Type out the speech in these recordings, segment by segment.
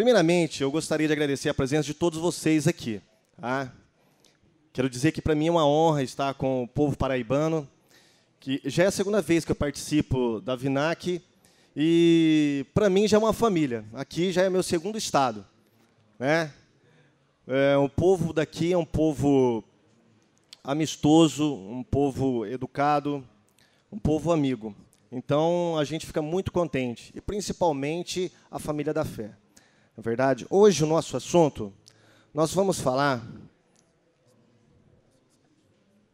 Primeiramente, eu gostaria de agradecer a presença de todos vocês aqui. Tá? Quero dizer que para mim é uma honra estar com o povo paraibano, que já é a segunda vez que eu participo da Vinac e para mim já é uma família. Aqui já é meu segundo estado, né? É, o povo daqui é um povo amistoso, um povo educado, um povo amigo. Então a gente fica muito contente e principalmente a família da fé na é verdade, hoje o nosso assunto, nós vamos falar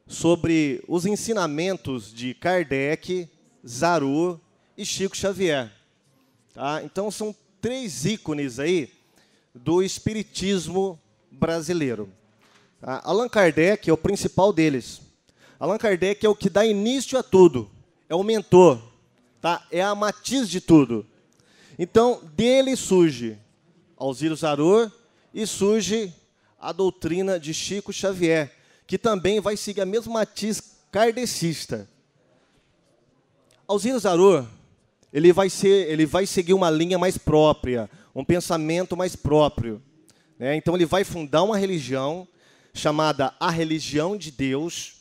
sobre os ensinamentos de Kardec, Zaru e Chico Xavier. Tá? Então, são três ícones aí do espiritismo brasileiro. Tá? Allan Kardec é o principal deles. Allan Kardec é o que dá início a tudo, é o mentor, tá? é a matiz de tudo. Então, dele surge Alziro Zarur, e surge a doutrina de Chico Xavier, que também vai seguir a mesma matiz kardecista. Alziro Zarur, ele vai, ser, ele vai seguir uma linha mais própria, um pensamento mais próprio. Né? Então, ele vai fundar uma religião chamada a religião de Deus.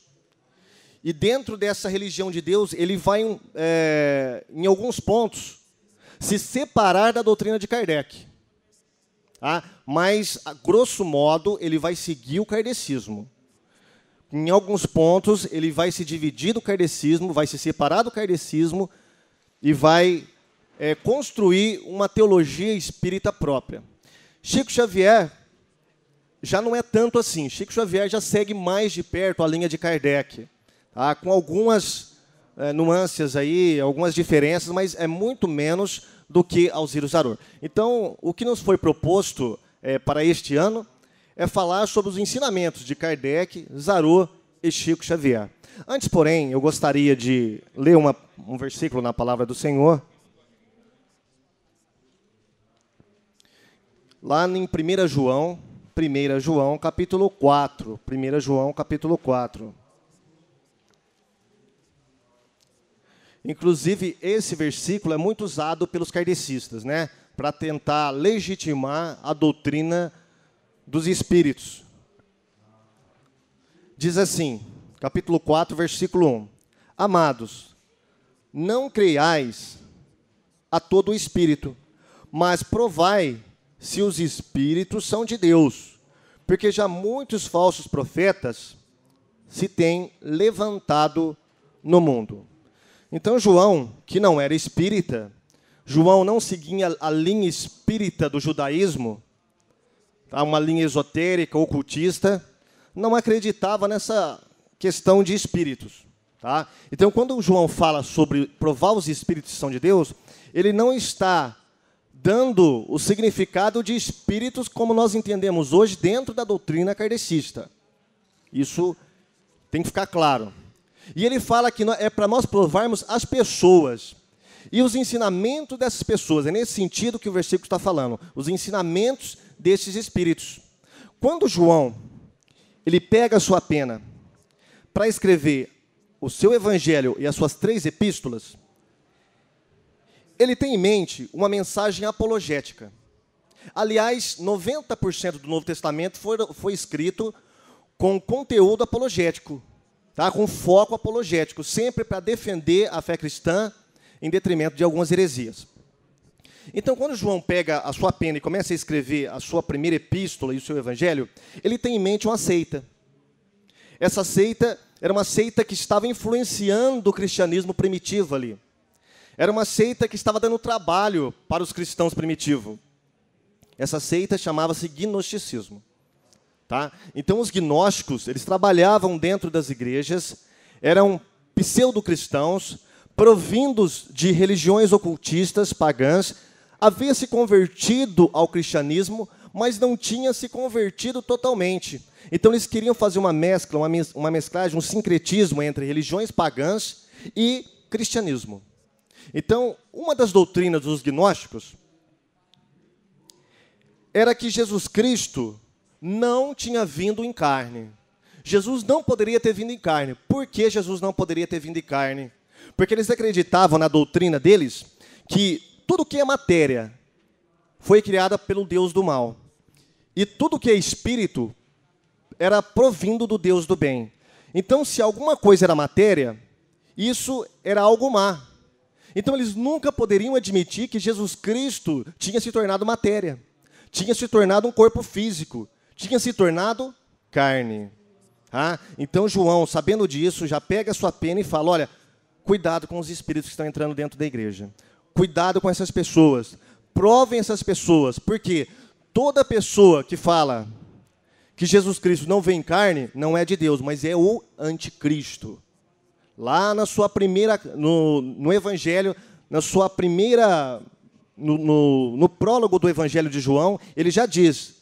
E dentro dessa religião de Deus, ele vai, é, em alguns pontos, se separar da doutrina de Kardec. Tá? mas, grosso modo, ele vai seguir o kardecismo. Em alguns pontos, ele vai se dividir do kardecismo, vai se separar do kardecismo e vai é, construir uma teologia espírita própria. Chico Xavier já não é tanto assim. Chico Xavier já segue mais de perto a linha de Kardec, tá? com algumas é, nuances aí, algumas diferenças, mas é muito menos do que auxílio Zarur. Então, o que nos foi proposto é, para este ano é falar sobre os ensinamentos de Kardec, Zarur e Chico Xavier. Antes, porém, eu gostaria de ler uma, um versículo na palavra do Senhor. Lá em 1 João, 1 João capítulo 4. 1 João capítulo 4. Inclusive, esse versículo é muito usado pelos kardecistas, né? Para tentar legitimar a doutrina dos espíritos. Diz assim, capítulo 4, versículo 1: Amados, não creiais a todo o espírito, mas provai se os espíritos são de Deus, porque já muitos falsos profetas se têm levantado no mundo. Então, João, que não era espírita, João não seguia a linha espírita do judaísmo, tá? uma linha esotérica, ocultista, não acreditava nessa questão de espíritos. Tá? Então, quando João fala sobre provar os espíritos que são de Deus, ele não está dando o significado de espíritos como nós entendemos hoje dentro da doutrina kardecista. Isso tem que ficar claro. E ele fala que é para nós provarmos as pessoas e os ensinamentos dessas pessoas. É nesse sentido que o versículo está falando, os ensinamentos desses espíritos. Quando João ele pega a sua pena para escrever o seu evangelho e as suas três epístolas, ele tem em mente uma mensagem apologética. Aliás, 90% do Novo Testamento foi, foi escrito com conteúdo apologético, tá? com foco apologético, sempre para defender a fé cristã em detrimento de algumas heresias. Então, quando João pega a sua pena e começa a escrever a sua primeira epístola e o seu evangelho, ele tem em mente uma seita. Essa seita era uma seita que estava influenciando o cristianismo primitivo ali. Era uma seita que estava dando trabalho para os cristãos primitivos. Essa seita chamava-se gnosticismo. Tá? Então, os gnósticos, eles trabalhavam dentro das igrejas, eram pseudo-cristãos, provindos de religiões ocultistas pagãs, havia se convertido ao cristianismo, mas não tinha se convertido totalmente. Então, eles queriam fazer uma mescla, uma, uma mesclagem, um sincretismo entre religiões pagãs e cristianismo. Então, uma das doutrinas dos gnósticos era que Jesus Cristo não tinha vindo em carne. Jesus não poderia ter vindo em carne. Por que Jesus não poderia ter vindo em carne? Porque eles acreditavam na doutrina deles que tudo que é matéria foi criada pelo Deus do mal. E tudo que é espírito era provindo do Deus do bem. Então, se alguma coisa era matéria, isso era algo má. Então, eles nunca poderiam admitir que Jesus Cristo tinha se tornado matéria, tinha se tornado um corpo físico, tinha se tornado carne. Ah, então João, sabendo disso, já pega a sua pena e fala: olha, cuidado com os espíritos que estão entrando dentro da igreja. Cuidado com essas pessoas. Provem essas pessoas, porque toda pessoa que fala que Jesus Cristo não vem em carne não é de Deus, mas é o anticristo. Lá na sua primeira, no, no Evangelho, na sua primeira, no, no, no prólogo do Evangelho de João, ele já diz: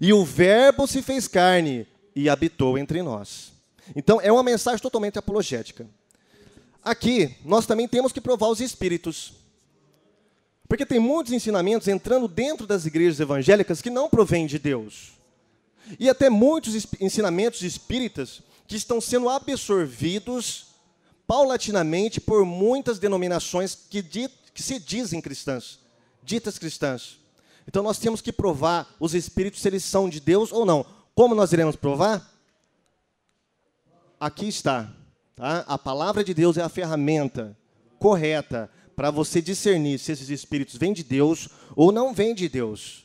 e o Verbo se fez carne e habitou entre nós. Então, é uma mensagem totalmente apologética. Aqui, nós também temos que provar os espíritos. Porque tem muitos ensinamentos entrando dentro das igrejas evangélicas que não provêm de Deus. E até muitos ensinamentos espíritas que estão sendo absorvidos paulatinamente por muitas denominações que, dit, que se dizem cristãs, ditas cristãs. Então nós temos que provar os espíritos se eles são de Deus ou não. Como nós iremos provar? Aqui está. Tá? A palavra de Deus é a ferramenta correta para você discernir se esses espíritos vêm de Deus ou não vêm de Deus.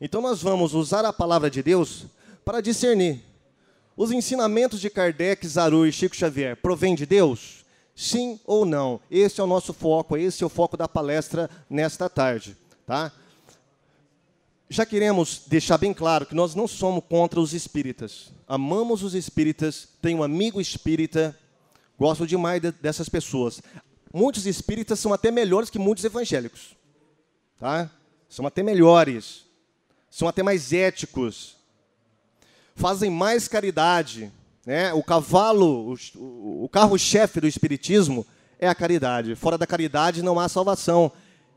Então nós vamos usar a palavra de Deus para discernir. Os ensinamentos de Kardec, Zaru e Chico Xavier provêm de Deus? Sim ou não? Esse é o nosso foco, esse é o foco da palestra nesta tarde, tá? Já queremos deixar bem claro que nós não somos contra os espíritas. Amamos os espíritas, tenho um amigo espírita, gosto demais dessas pessoas. Muitos espíritas são até melhores que muitos evangélicos. Tá? São até melhores, são até mais éticos, fazem mais caridade. Né? O cavalo, o, o carro-chefe do espiritismo é a caridade. Fora da caridade não há salvação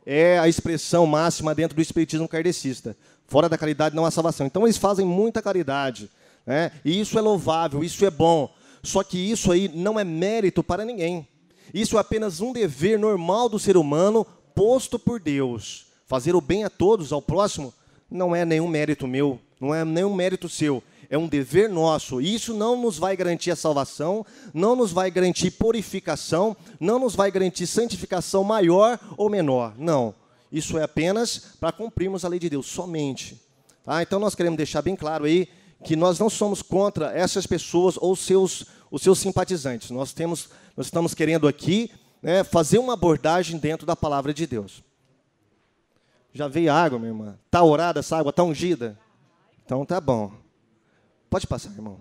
é a expressão máxima dentro do espiritismo kardecista. Fora da caridade não há salvação. Então eles fazem muita caridade. Né? E isso é louvável, isso é bom. Só que isso aí não é mérito para ninguém. Isso é apenas um dever normal do ser humano posto por Deus. Fazer o bem a todos, ao próximo, não é nenhum mérito meu, não é nenhum mérito seu é um dever nosso. isso não nos vai garantir a salvação, não nos vai garantir purificação, não nos vai garantir santificação maior ou menor. Não. Isso é apenas para cumprirmos a lei de Deus, somente. Tá? Então nós queremos deixar bem claro aí que nós não somos contra essas pessoas ou seus, os seus simpatizantes. Nós, temos, nós estamos querendo aqui né, fazer uma abordagem dentro da palavra de Deus. Já veio água, minha irmã? Está orada essa água? Está ungida? Então tá bom. Pode passar, irmão.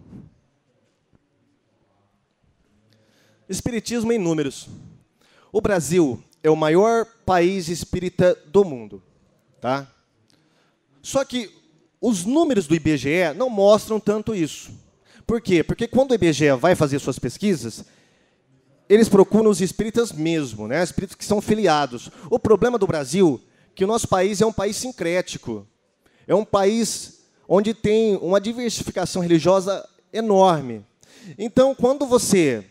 Espiritismo em números. O Brasil é o maior país espírita do mundo, tá? Só que os números do IBGE não mostram tanto isso. Por quê? Porque quando o IBGE vai fazer suas pesquisas, eles procuram os espíritas mesmo, né? espíritos que são filiados. O problema do Brasil é que o nosso país é um país sincrético. É um país onde tem uma diversificação religiosa enorme. Então, quando você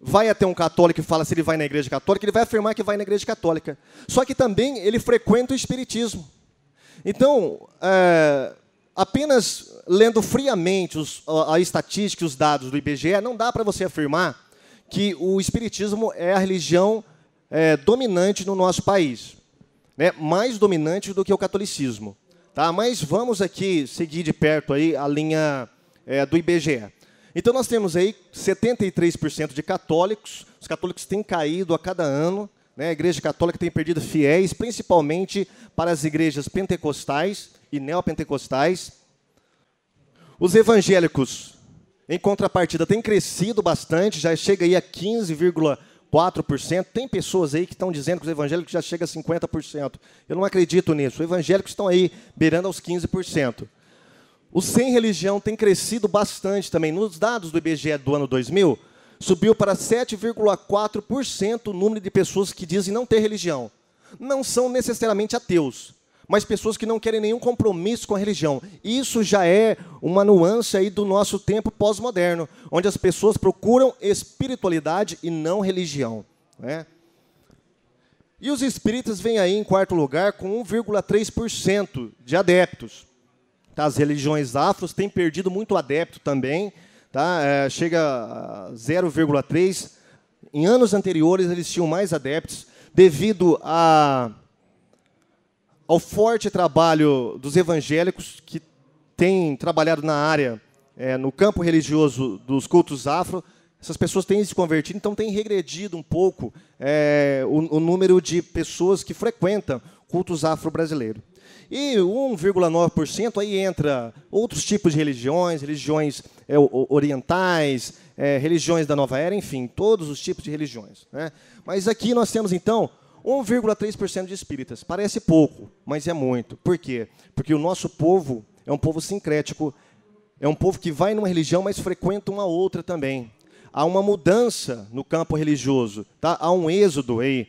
vai até um católico e fala se ele vai na igreja católica, ele vai afirmar que vai na igreja católica. Só que também ele frequenta o espiritismo. Então, é, apenas lendo friamente os, a, a estatística e os dados do IBGE, não dá para você afirmar que o espiritismo é a religião é, dominante no nosso país. Né? Mais dominante do que o catolicismo. Tá? Mas vamos aqui seguir de perto aí a linha é, do IBGE. Então nós temos aí 73% de católicos. Os católicos têm caído a cada ano. Né? A Igreja Católica tem perdido fiéis, principalmente para as igrejas pentecostais e neopentecostais. Os evangélicos, em contrapartida, têm crescido bastante, já chega aí a 15, 4%. Tem pessoas aí que estão dizendo que os evangélicos já chegam a 50%. Eu não acredito nisso. Os evangélicos estão aí beirando aos 15%. O sem religião tem crescido bastante também. Nos dados do IBGE do ano 2000, subiu para 7,4% o número de pessoas que dizem não ter religião. Não são necessariamente ateus, mas pessoas que não querem nenhum compromisso com a religião. Isso já é uma nuance aí do nosso tempo pós-moderno, onde as pessoas procuram espiritualidade e não religião. Né? E os espíritas vêm aí em quarto lugar com 1,3% de adeptos. Tá? As religiões afros têm perdido muito adepto também, tá? É, chega a 0,3%. Em anos anteriores, eles tinham mais adeptos devido a ao forte trabalho dos evangélicos que têm trabalhado na área, é, no campo religioso dos cultos afro, essas pessoas têm se convertido, então tem regredido um pouco é, o, o, número de pessoas que frequentam cultos afro-brasileiros. E 1,9% aí entra outros tipos de religiões, religiões é, orientais, é, religiões da nova era, enfim, todos os tipos de religiões. Né? Mas aqui nós temos então 1,3% de espíritas. Parece pouco, mas é muito. Por quê? Porque o nosso povo é um povo sincrético, é um povo que vai numa religião, mas frequenta uma outra também. Há uma mudança no campo religioso, tá? há um êxodo aí.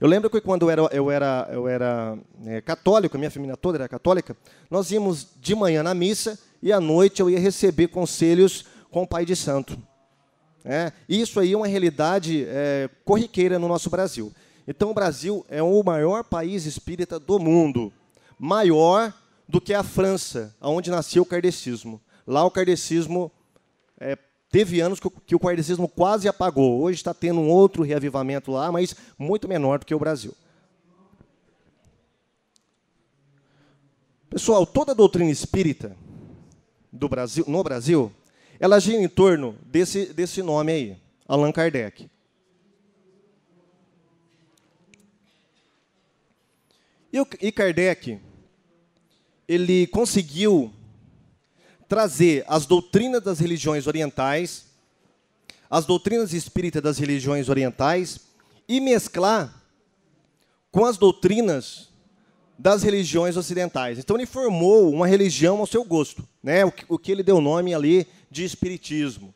Eu lembro que quando eu era, eu era, eu era é, católico, minha família toda era católica, nós íamos de manhã na missa e à noite eu ia receber conselhos com o Pai de Santo. É, isso aí é uma realidade é, corriqueira no nosso Brasil. Então, o Brasil é o maior país espírita do mundo, maior do que a França, onde nasceu o kardecismo. Lá, o kardecismo é, teve anos que o kardecismo quase apagou. Hoje está tendo um outro reavivamento lá, mas muito menor do que o Brasil. Pessoal, toda a doutrina espírita do Brasil, no Brasil, ela gira em torno desse, desse nome aí, Allan Kardec. E Kardec, ele conseguiu trazer as doutrinas das religiões orientais, as doutrinas espíritas das religiões orientais, e mesclar com as doutrinas das religiões ocidentais. Então ele formou uma religião ao seu gosto, né? o, que, o que ele deu nome ali de espiritismo.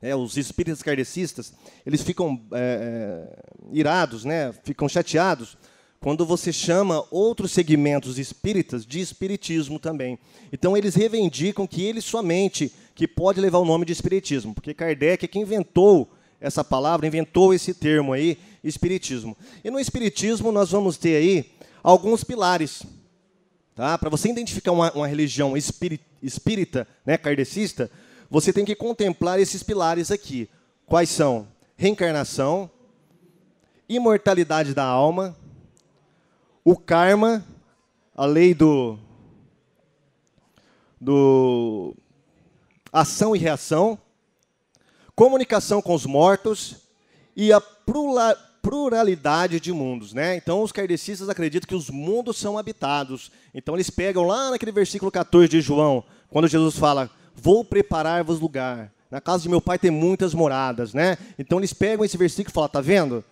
É, os espíritas kardecistas, eles ficam é, é, irados, né? ficam chateados quando você chama outros segmentos espíritas de espiritismo também. Então eles reivindicam que ele somente que pode levar o nome de espiritismo, porque Kardec é que inventou essa palavra, inventou esse termo aí, espiritismo. E no espiritismo nós vamos ter aí alguns pilares, tá? Para você identificar uma, uma religião espírita, espírita, né, kardecista, você tem que contemplar esses pilares aqui. Quais são? Reencarnação, imortalidade da alma, o karma, a lei do, do ação e reação, comunicação com os mortos e a pluralidade de mundos. Né? Então, os kardecistas acreditam que os mundos são habitados. Então, eles pegam lá naquele versículo 14 de João, quando Jesus fala: Vou preparar-vos lugar. Na casa de meu pai tem muitas moradas, né? Então eles pegam esse versículo e falam: tá vendo?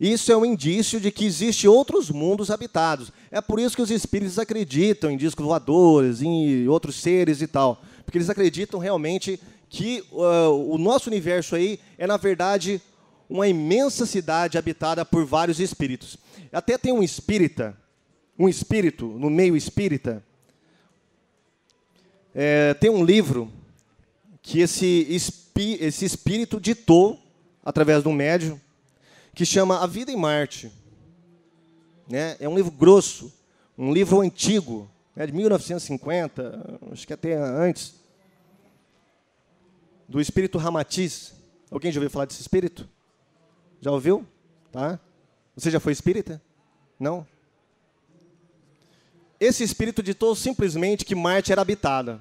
Isso é um indício de que existem outros mundos habitados. É por isso que os espíritos acreditam em discos voadores, em outros seres e tal. Porque eles acreditam realmente que uh, o nosso universo aí é, na verdade, uma imensa cidade habitada por vários espíritos. Até tem um espírita, um espírito, no meio espírita. É, tem um livro que esse, esse espírito ditou através de um médium que chama A Vida em Marte. Né? É um livro grosso, um livro antigo, né? de 1950, acho que até antes, do espírito Ramatiz. Alguém já ouviu falar desse espírito? Já ouviu? Tá? Você já foi espírita? Não? Esse espírito ditou simplesmente que Marte era habitada.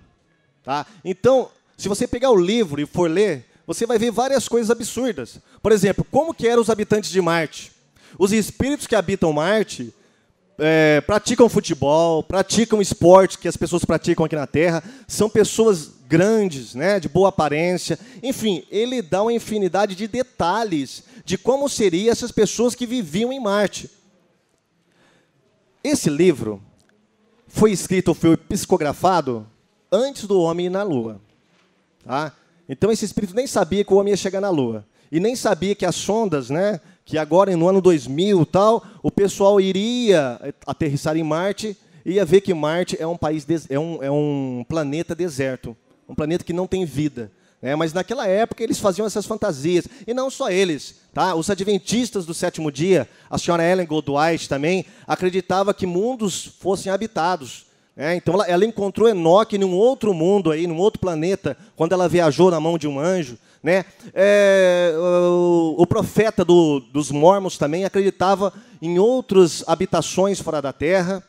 Tá? Então, se você pegar o livro e for ler, você vai ver várias coisas absurdas. Por exemplo, como que eram os habitantes de Marte? Os espíritos que habitam Marte é, praticam futebol, praticam esporte que as pessoas praticam aqui na Terra, são pessoas grandes, né, de boa aparência. Enfim, ele dá uma infinidade de detalhes de como seriam essas pessoas que viviam em Marte. Esse livro foi escrito, foi psicografado antes do homem ir na Lua. Tá? Então esse espírito nem sabia que o homem ia chegar na Lua. E nem sabia que as sondas, né, que agora no ano 2000 tal, o pessoal iria aterrissar em Marte, ia ver que Marte é um país é um, é um planeta deserto, um planeta que não tem vida. É, mas naquela época eles faziam essas fantasias. E não só eles. Tá? Os adventistas do sétimo dia, a senhora Ellen Goldwhite também, acreditava que mundos fossem habitados. É, então ela, ela encontrou Enoque num outro mundo aí, num outro planeta, quando ela viajou na mão de um anjo. Né? É, o, o, profeta do, dos mormons também acreditava em outras habitações fora da Terra.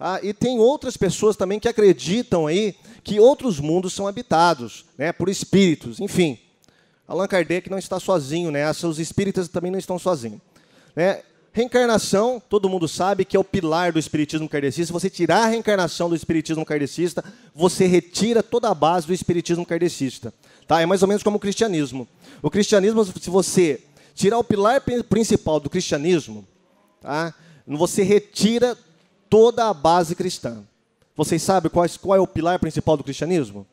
Ah, e tem outras pessoas também que acreditam aí que outros mundos são habitados né, por espíritos. Enfim, Allan Kardec não está sozinho nessa, né? os espíritas também não estão sozinhos. Né? Reencarnação, todo mundo sabe que é o pilar do espiritismo kardecista. Se você tirar a reencarnação do espiritismo kardecista, você retira toda a base do espiritismo kardecista. Tá? É mais ou menos como o cristianismo. O cristianismo, se você tirar o pilar principal do cristianismo, tá? você retira toda a base cristã. Vocês sabem qual é o pilar principal do cristianismo?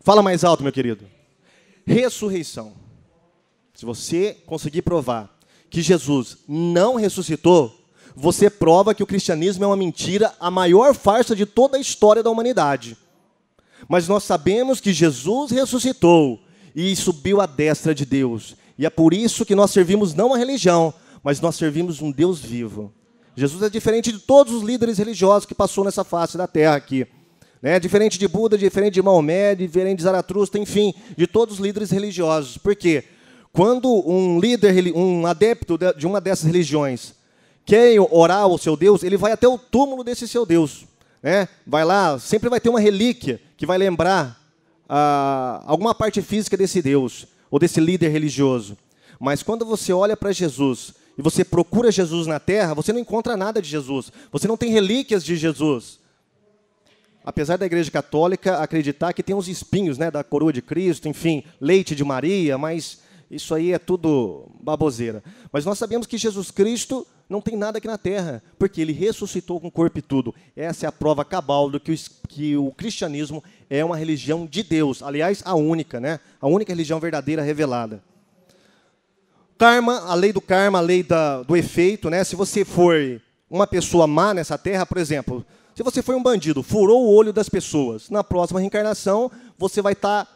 Fala mais alto, meu querido. Ressurreição. Se você conseguir provar que Jesus não ressuscitou, você prova que o cristianismo é uma mentira, a maior farsa de toda a história da humanidade. Mas nós sabemos que Jesus ressuscitou e subiu à destra de Deus. E é por isso que nós servimos não a religião, mas nós servimos um Deus vivo. Jesus é diferente de todos os líderes religiosos que passou nessa face da terra aqui. Né? É diferente de Buda, diferente de Maomé, diferente de Zaratustra, enfim, de todos os líderes religiosos. Por quê? Quando um líder, um adepto de uma dessas religiões, quer orar ao seu Deus, ele vai até o túmulo desse seu Deus. Né? Vai lá, sempre vai ter uma relíquia que vai lembrar ah, alguma parte física desse Deus ou desse líder religioso. Mas quando você olha para Jesus e você procura Jesus na terra, você não encontra nada de Jesus. Você não tem relíquias de Jesus. Apesar da Igreja Católica acreditar que tem os espinhos né, da coroa de Cristo, enfim, leite de Maria, mas isso aí é tudo baboseira. Mas nós sabemos que Jesus Cristo não tem nada aqui na terra, porque ele ressuscitou com corpo e tudo. Essa é a prova cabal do que o, que o cristianismo é uma religião de Deus. Aliás, a única, né? A única religião verdadeira revelada. Karma, a lei do karma, a lei da, do efeito, né? Se você for uma pessoa má nessa terra, por exemplo, se você foi um bandido, furou o olho das pessoas, na próxima reencarnação você vai estar tá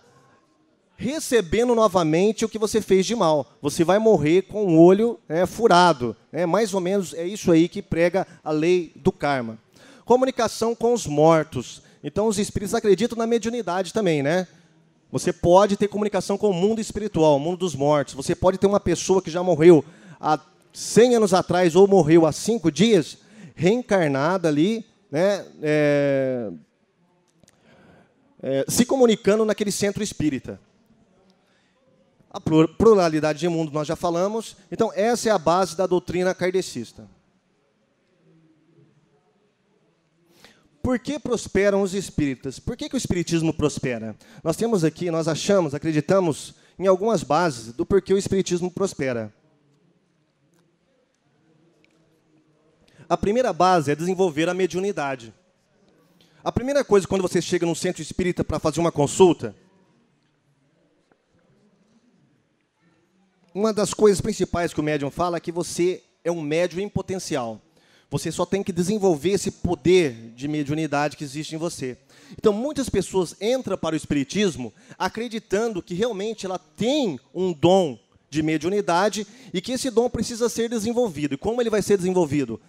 recebendo novamente o que você fez de mal. Você vai morrer com o olho é, furado. é Mais ou menos é isso aí que prega a lei do karma. Comunicação com os mortos. Então, os espíritos acreditam na mediunidade também, né? Você pode ter comunicação com o mundo espiritual, o mundo dos mortos. Você pode ter uma pessoa que já morreu há 100 anos atrás ou morreu há 5 dias, reencarnada ali, né? É, é, se comunicando naquele centro espírita. A pluralidade de mundo nós já falamos. Então, essa é a base da doutrina kardecista. Por que prosperam os espíritas? Por que, que o espiritismo prospera? Nós temos aqui, nós achamos, acreditamos em algumas bases do porquê o espiritismo prospera. A primeira base é desenvolver a mediunidade. A primeira coisa quando você chega num centro espírita para fazer uma consulta uma das coisas principais que o médium fala é que você é um médium em potencial. Você só tem que desenvolver esse poder de mediunidade que existe em você. Então, muitas pessoas entram para o Espiritismo acreditando que realmente ela tem um dom de mediunidade e que esse dom precisa ser desenvolvido. E como ele vai ser desenvolvido?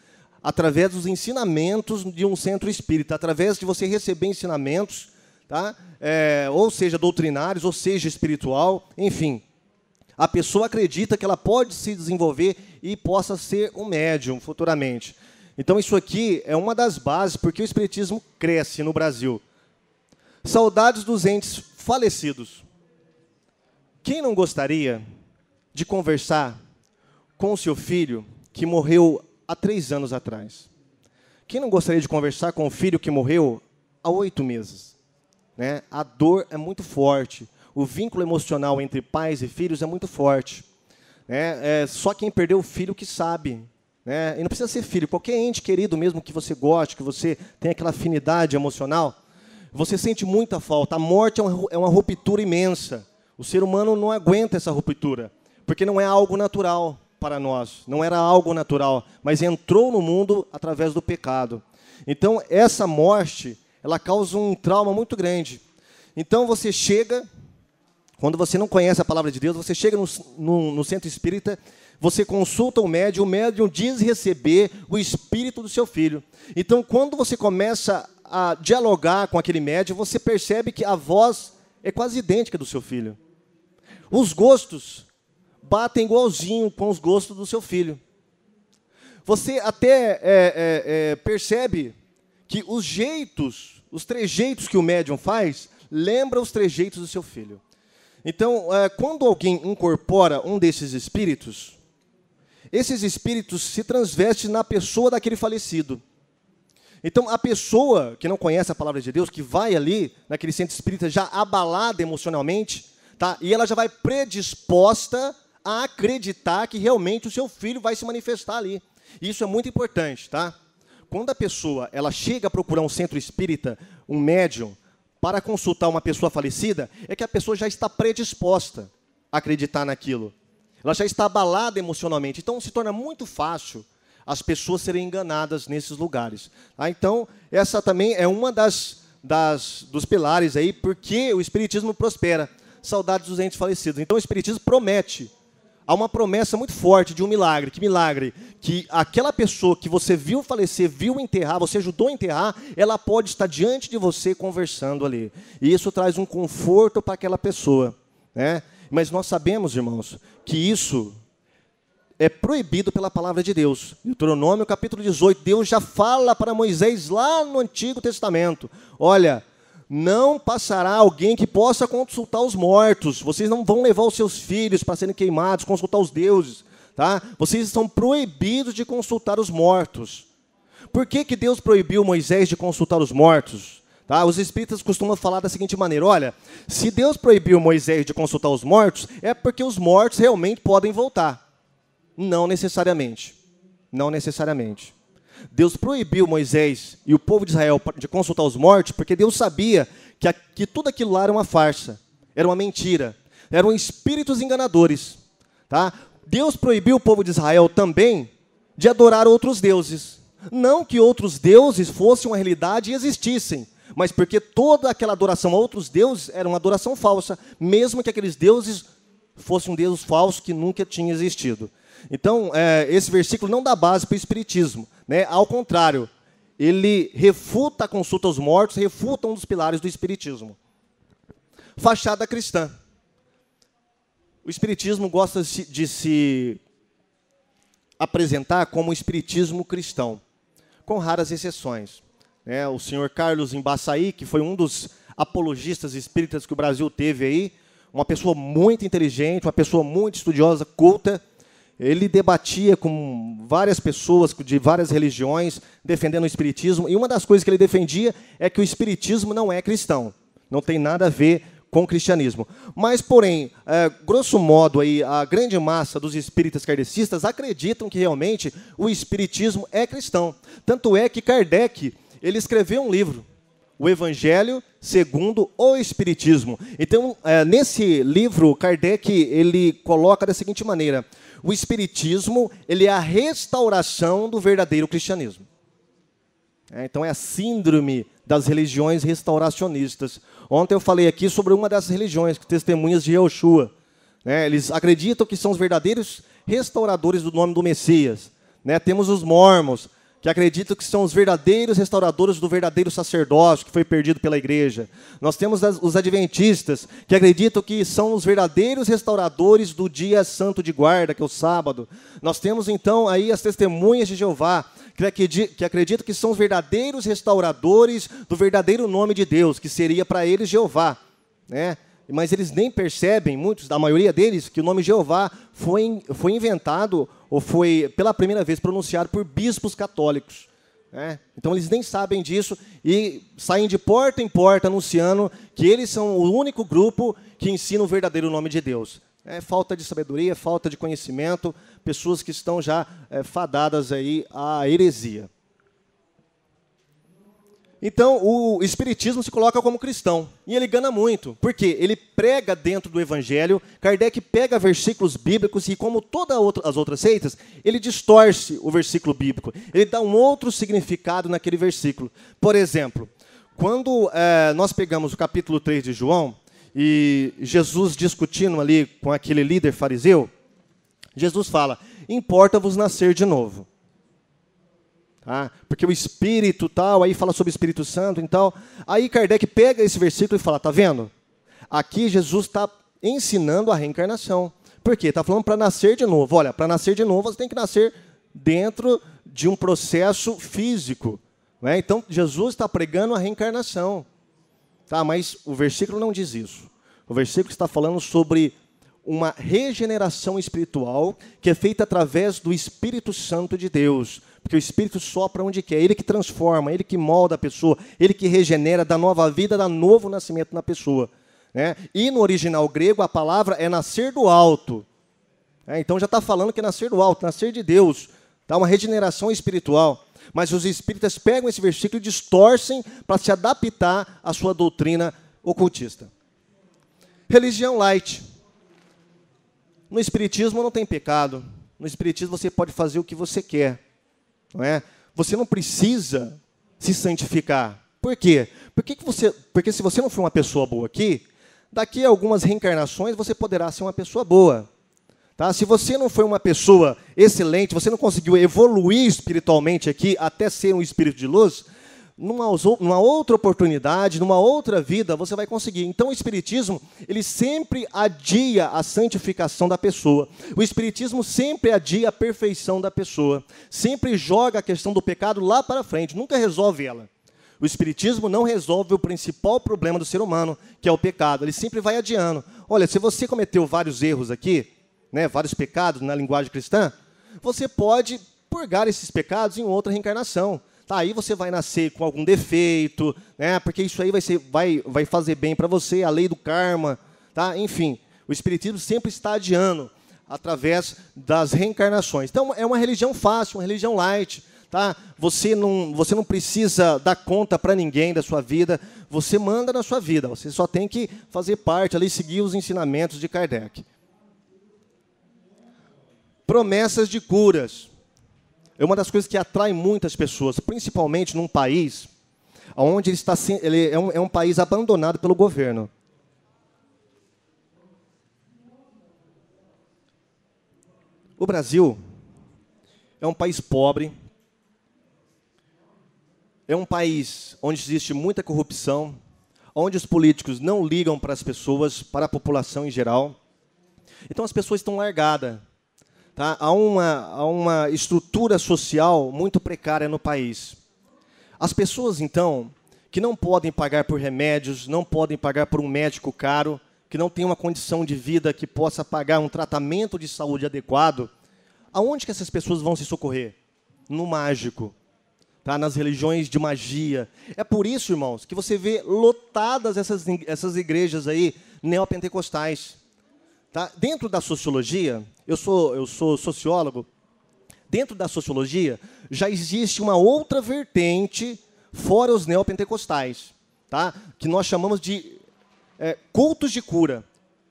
Através dos ensinamentos de um centro espírita, através de você receber ensinamentos, tá? É, ou seja, doutrinários, ou seja, espiritual, enfim a pessoa acredita que ela pode se desenvolver e possa ser um médium futuramente. Então, isso aqui é uma das bases porque o espiritismo cresce no Brasil. Saudades dos entes falecidos. Quem não gostaria de conversar com o seu filho que morreu há três anos atrás? Quem não gostaria de conversar com o filho que morreu há oito meses? Né? A dor é muito forte o vínculo emocional entre pais e filhos é muito forte. Né? É só quem perdeu o filho que sabe. Né? E não precisa ser filho, qualquer ente querido mesmo que você goste, que você tenha aquela afinidade emocional, você sente muita falta. A morte é uma, é uma ruptura imensa. O ser humano não aguenta essa ruptura, porque não é algo natural para nós, não era algo natural, mas entrou no mundo através do pecado. Então, essa morte, ela causa um trauma muito grande. Então, você chega quando você não conhece a palavra de Deus, você chega no, no, no centro espírita, você consulta o médium, o médium diz receber o espírito do seu filho. Então, quando você começa a dialogar com aquele médium, você percebe que a voz é quase idêntica do seu filho. Os gostos batem igualzinho com os gostos do seu filho. Você até é, é, é, percebe que os jeitos, os trejeitos que o médium faz, lembra os trejeitos do seu filho. Então, é, quando alguém incorpora um desses espíritos, esses espíritos se transvestem na pessoa daquele falecido. Então, a pessoa que não conhece a palavra de Deus, que vai ali, naquele centro espírita, já abalada emocionalmente, tá? e ela já vai predisposta a acreditar que realmente o seu filho vai se manifestar ali. Isso é muito importante, tá? Quando a pessoa ela chega a procurar um centro espírita, um médium, para consultar uma pessoa falecida é que a pessoa já está predisposta a acreditar naquilo. Ela já está abalada emocionalmente. Então se torna muito fácil as pessoas serem enganadas nesses lugares. Ah, então, essa também é uma das, das dos pilares aí, porque o Espiritismo prospera. Saudades dos entes falecidos. Então o Espiritismo promete há uma promessa muito forte de um milagre. Que milagre? Que aquela pessoa que você viu falecer, viu enterrar, você ajudou a enterrar, ela pode estar diante de você conversando ali. E isso traz um conforto para aquela pessoa. Né? Mas nós sabemos, irmãos, que isso é proibido pela palavra de Deus. Deuteronômio capítulo 18, Deus já fala para Moisés lá no Antigo Testamento: olha, não passará alguém que possa consultar os mortos. Vocês não vão levar os seus filhos para serem queimados, consultar os deuses, tá? Vocês estão proibidos de consultar os mortos. Por que, que Deus proibiu Moisés de consultar os mortos? Tá? Os espíritas costumam falar da seguinte maneira: olha, se Deus proibiu Moisés de consultar os mortos, é porque os mortos realmente podem voltar. Não necessariamente. Não necessariamente. Deus proibiu Moisés e o povo de Israel de consultar os mortos, porque Deus sabia que, a, que tudo aquilo lá era uma farsa, era uma mentira, eram espíritos enganadores. Tá? Deus proibiu o povo de Israel também de adorar outros deuses. Não que outros deuses fossem uma realidade e existissem, mas porque toda aquela adoração a outros deuses era uma adoração falsa, mesmo que aqueles deuses fossem um deus falso que nunca tinha existido. Então, é, esse versículo não dá base para o Espiritismo. Né? Ao contrário, ele refuta a consulta aos mortos, refuta um dos pilares do Espiritismo. Fachada cristã. O Espiritismo gosta de se apresentar como um Espiritismo cristão, com raras exceções. É, o senhor Carlos Embaçaí, que foi um dos apologistas espíritas que o Brasil teve aí, uma pessoa muito inteligente, uma pessoa muito estudiosa, culta, ele debatia com várias pessoas de várias religiões, defendendo o espiritismo, e uma das coisas que ele defendia é que o espiritismo não é cristão, não tem nada a ver com o cristianismo. Mas, porém, é, grosso modo, aí, a grande massa dos espíritas kardecistas acreditam que realmente o espiritismo é cristão. Tanto é que Kardec ele escreveu um livro, O Evangelho segundo o Espiritismo. Então, é, nesse livro, Kardec ele coloca da seguinte maneira: o espiritismo, ele é a restauração do verdadeiro cristianismo. É, então é a síndrome das religiões restauracionistas. Ontem eu falei aqui sobre uma dessas religiões, que testemunhas de Yoshua. Né, eles acreditam que são os verdadeiros restauradores do nome do Messias. Né, temos os mormons, que acreditam que são os verdadeiros restauradores do verdadeiro sacerdócio que foi perdido pela igreja. Nós temos os adventistas, que acreditam que são os verdadeiros restauradores do dia santo de guarda, que é o sábado. Nós temos então aí as testemunhas de Jeová, que acreditam que são os verdadeiros restauradores do verdadeiro nome de Deus, que seria para eles Jeová, né? Mas eles nem percebem, muitos, a maioria deles, que o nome Jeová foi, foi inventado ou foi pela primeira vez pronunciado por bispos católicos. Né? Então eles nem sabem disso e saem de porta em porta anunciando que eles são o único grupo que ensina o verdadeiro nome de Deus. É falta de sabedoria, falta de conhecimento, pessoas que estão já é, fadadas aí à heresia. Então, o espiritismo se coloca como cristão. E ele gana muito. porque Ele prega dentro do evangelho. Kardec pega versículos bíblicos e, como todas as outras seitas, ele distorce o versículo bíblico. Ele dá um outro significado naquele versículo. Por exemplo, quando é, nós pegamos o capítulo 3 de João e Jesus discutindo ali com aquele líder fariseu, Jesus fala: Importa-vos nascer de novo. Tá? Porque o Espírito tal, aí fala sobre o Espírito Santo e tal. Aí Kardec pega esse versículo e fala, tá vendo? Aqui Jesus está ensinando a reencarnação. Por quê? Está falando para nascer de novo. Olha, para nascer de novo, você tem que nascer dentro de um processo físico. Né? Então, Jesus está pregando a reencarnação. Tá, mas o versículo não diz isso. O versículo está falando sobre uma regeneração espiritual que é feita através do Espírito Santo de Deus. Porque o Espírito sopra onde quer, ele que transforma, ele que molda a pessoa, ele que regenera, dá nova vida, dá novo nascimento na pessoa. Né? E no original grego, a palavra é nascer do alto. É, então já está falando que é nascer do alto, nascer de Deus, tá? uma regeneração espiritual. Mas os espíritas pegam esse versículo e distorcem para se adaptar à sua doutrina ocultista. Religião light. No espiritismo não tem pecado. No espiritismo você pode fazer o que você quer. Não é? Você não precisa se santificar. Por quê? Porque, que você, porque se você não for uma pessoa boa aqui, daqui a algumas reencarnações você poderá ser uma pessoa boa. Tá? Se você não foi uma pessoa excelente, você não conseguiu evoluir espiritualmente aqui até ser um espírito de luz, numa, numa outra oportunidade, numa outra vida, você vai conseguir. Então, o Espiritismo, ele sempre adia a santificação da pessoa. O Espiritismo sempre adia a perfeição da pessoa. Sempre joga a questão do pecado lá para frente, nunca resolve ela. O Espiritismo não resolve o principal problema do ser humano, que é o pecado. Ele sempre vai adiando. Olha, se você cometeu vários erros aqui, né, vários pecados na linguagem cristã, você pode purgar esses pecados em outra reencarnação. Tá, aí você vai nascer com algum defeito, né? Porque isso aí vai, ser, vai, vai fazer bem para você, a lei do karma, tá? Enfim, o espiritismo sempre está adiando através das reencarnações. Então é uma religião fácil, uma religião light, tá? Você não, você não precisa dar conta para ninguém da sua vida, você manda na sua vida, você só tem que fazer parte ali, seguir os ensinamentos de Kardec. Promessas de curas é uma das coisas que atrai muitas pessoas, principalmente num país onde ele está ele é um, é um país abandonado pelo governo. O Brasil é um país pobre, é um país onde existe muita corrupção, onde os políticos não ligam para as pessoas, para a população em geral. Então as pessoas estão largadas. Tá? Há, uma, há uma estrutura social muito precária no país. As pessoas, então, que não podem pagar por remédios, não podem pagar por um médico caro, que não tem uma condição de vida que possa pagar um tratamento de saúde adequado, aonde que essas pessoas vão se socorrer? No mágico, tá? nas religiões de magia. É por isso, irmãos, que você vê lotadas essas, essas igrejas aí neopentecostais. Tá? Dentro da sociologia, eu sou, eu sou sociólogo, dentro da sociologia já existe uma outra vertente fora os neopentecostais, tá? que nós chamamos de é, cultos de cura.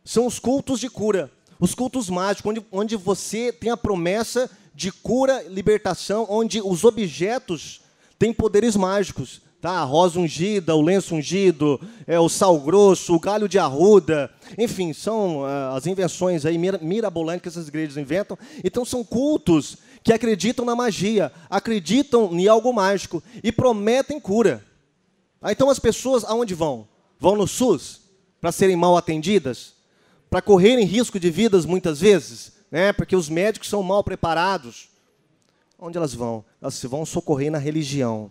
São os cultos de cura, os cultos mágicos, onde, onde você tem a promessa de cura, libertação, onde os objetos têm poderes mágicos tá? A rosa ungida, o lenço ungido, é, o sal grosso, o galho de arruda. Enfim, são uh, as invenções aí mir mirabolantes que essas igrejas inventam. Então são cultos que acreditam na magia, acreditam em algo mágico e prometem cura. Ah, então as pessoas aonde vão? Vão no SUS para serem mal atendidas, para correrem risco de vidas muitas vezes, né? Porque os médicos são mal preparados. Onde elas vão? Elas vão socorrer na religião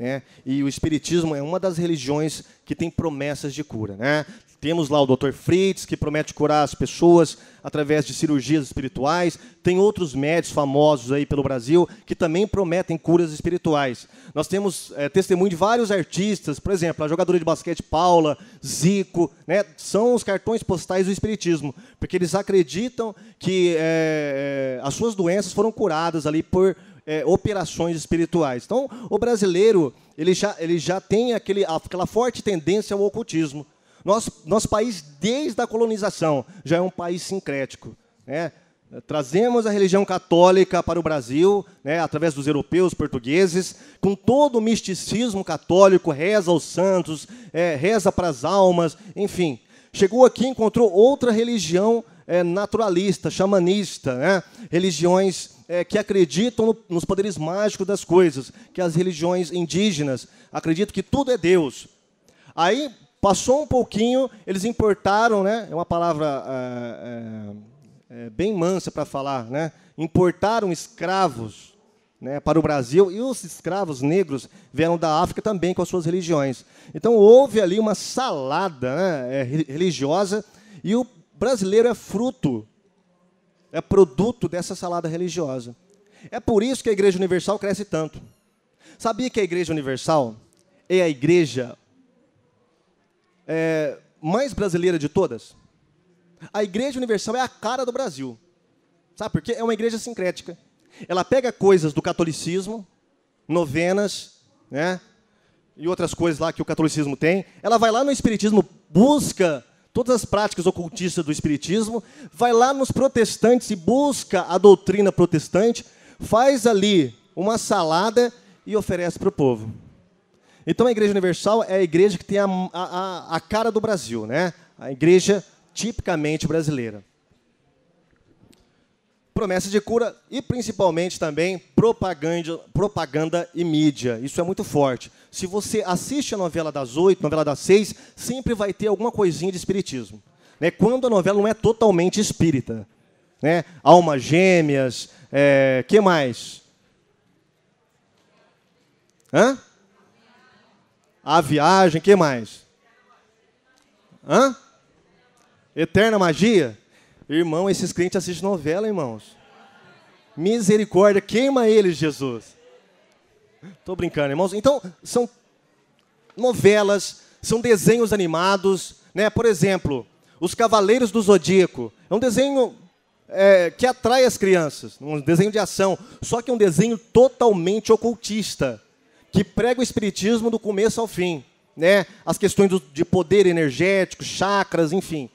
né? E o Espiritismo é uma das religiões que tem promessas de cura. Né? Temos lá o Dr. Fritz, que promete curar as pessoas através de cirurgias espirituais. Tem outros médicos famosos aí pelo Brasil que também prometem curas espirituais. Nós temos é, testemunho de vários artistas, por exemplo, a jogadora de basquete Paula, Zico, né? são os cartões postais do Espiritismo, porque eles acreditam que é, as suas doenças foram curadas ali por é, operações espirituais. Então, o brasileiro ele já, ele já tem aquele, aquela forte tendência ao ocultismo. Nosso, nosso país, desde a colonização, já é um país sincrético. Né? Trazemos a religião católica para o Brasil, né, através dos europeus, portugueses, com todo o misticismo católico, reza aos santos, é, reza para as almas, enfim. Chegou aqui e encontrou outra religião é, naturalista, xamanista, né, religiões é, que acreditam no, nos poderes mágicos das coisas, que as religiões indígenas acreditam que tudo é Deus. Aí passou um pouquinho, eles importaram, né? É uma palavra ah, é, é, bem mansa para falar, né? Importaram escravos. Né, para o Brasil, e os escravos negros vieram da África também com as suas religiões. Então houve ali uma salada né, é, religiosa, e o brasileiro é fruto é produto dessa salada religiosa. É por isso que a Igreja Universal cresce tanto. Sabia que a Igreja Universal é a igreja é, mais brasileira de todas? A Igreja Universal é a cara do Brasil. Sabe por quê? É uma igreja sincrética. Ela pega coisas do catolicismo, novenas, né? E outras coisas lá que o catolicismo tem. Ela vai lá no espiritismo, busca todas as práticas ocultistas do Espiritismo, vai lá nos protestantes e busca a doutrina protestante, faz ali uma salada e oferece para o povo. Então a Igreja Universal é a igreja que tem a, a, a cara do Brasil, né? a igreja tipicamente brasileira. Promessa de cura e principalmente também propaganda, propaganda e mídia. Isso é muito forte. Se você assiste a novela das oito, novela das seis, sempre vai ter alguma coisinha de espiritismo. Né? Quando a novela não é totalmente espírita. Né? Almas gêmeas, é, que mais? Hã? A viagem, que mais? Hã? Eterna magia? Irmão, esses crentes assistem novela, irmãos. Misericórdia, queima eles, Jesus. Tô brincando, irmãos. Então, são novelas, são desenhos animados, né? Por exemplo, Os Cavaleiros do Zodíaco. É um desenho é, que atrai as crianças, um desenho de ação, só que é um desenho totalmente ocultista, que prega o espiritismo do começo ao fim, né? As questões do, de poder energético, chakras, enfim.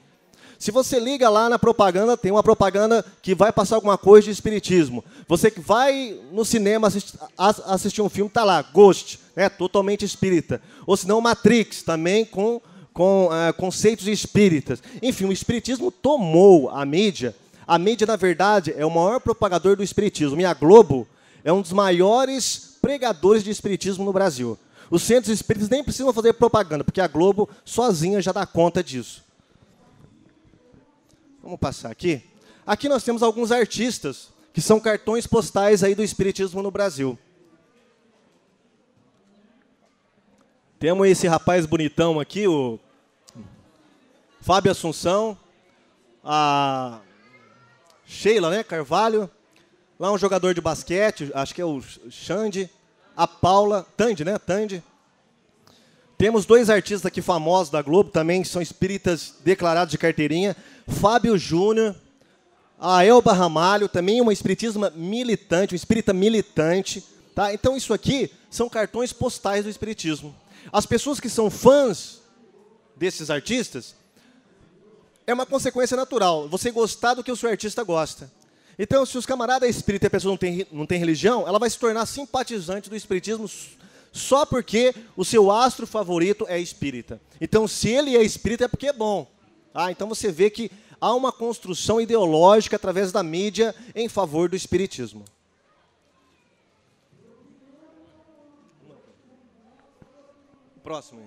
Se você liga lá na propaganda, tem uma propaganda que vai passar alguma coisa de espiritismo. Você que vai no cinema assistir um filme, está lá, Ghost, né, totalmente espírita. Ou se não, Matrix, também com, com uh, conceitos espíritas. Enfim, o espiritismo tomou a mídia. A mídia, na verdade, é o maior propagador do espiritismo. E a Globo é um dos maiores pregadores de espiritismo no Brasil. Os centros espíritas nem precisam fazer propaganda, porque a Globo sozinha já dá conta disso. Vamos passar aqui. Aqui nós temos alguns artistas que são cartões postais aí do espiritismo no Brasil. Temos esse rapaz bonitão aqui, o Fábio Assunção, a Sheila, né, Carvalho, lá um jogador de basquete, acho que é o Xande, a Paula, Tande, né, Tande. Temos dois artistas aqui famosos da Globo também, que são espíritas declarados de carteirinha, Fábio Júnior, a Elba Ramalho, também uma espiritista militante, um espírita militante. Tá? Então, isso aqui são cartões postais do espiritismo. As pessoas que são fãs desses artistas, é uma consequência natural. Você gostar do que o seu artista gosta. Então, se os camaradas espíritas e a pessoa não tem, não tem religião, ela vai se tornar simpatizante do espiritismo só porque o seu astro favorito é espírita. Então, se ele é espírita, é porque é bom. Ah, então você vê que há uma construção ideológica através da mídia em favor do espiritismo. Próximo.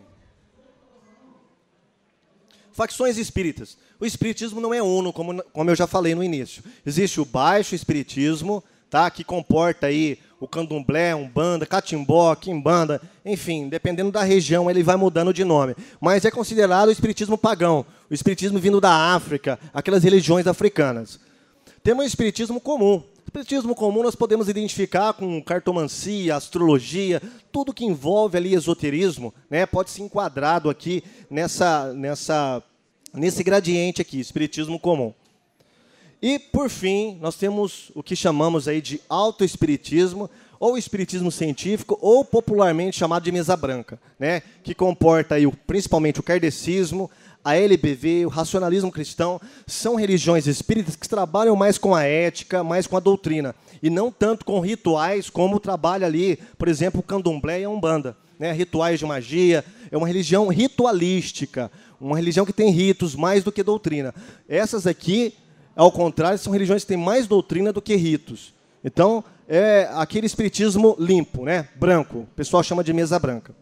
Facções espíritas. O espiritismo não é uno, como, como eu já falei no início. Existe o baixo espiritismo, tá, que comporta aí o candomblé, umbanda, catimbó, quimbanda, enfim, dependendo da região ele vai mudando de nome. Mas é considerado o espiritismo pagão, o espiritismo vindo da África, aquelas religiões africanas. Temos o espiritismo comum. O espiritismo comum nós podemos identificar com cartomancia, astrologia, tudo que envolve ali esoterismo, né, pode ser enquadrado aqui nessa, nessa, nesse gradiente aqui, espiritismo comum. E, por fim, nós temos o que chamamos aí de autoespiritismo, ou espiritismo científico, ou popularmente chamado de mesa branca, né? que comporta aí, principalmente o kardecismo, a LBV, o racionalismo cristão, são religiões espíritas que trabalham mais com a ética, mais com a doutrina, e não tanto com rituais como trabalha ali, por exemplo, o candomblé e a umbanda. Né? Rituais de magia, é uma religião ritualística, uma religião que tem ritos mais do que doutrina. Essas aqui ao contrário, são religiões que têm mais doutrina do que ritos. Então, é aquele espiritismo limpo, né? branco. O pessoal chama de mesa branca.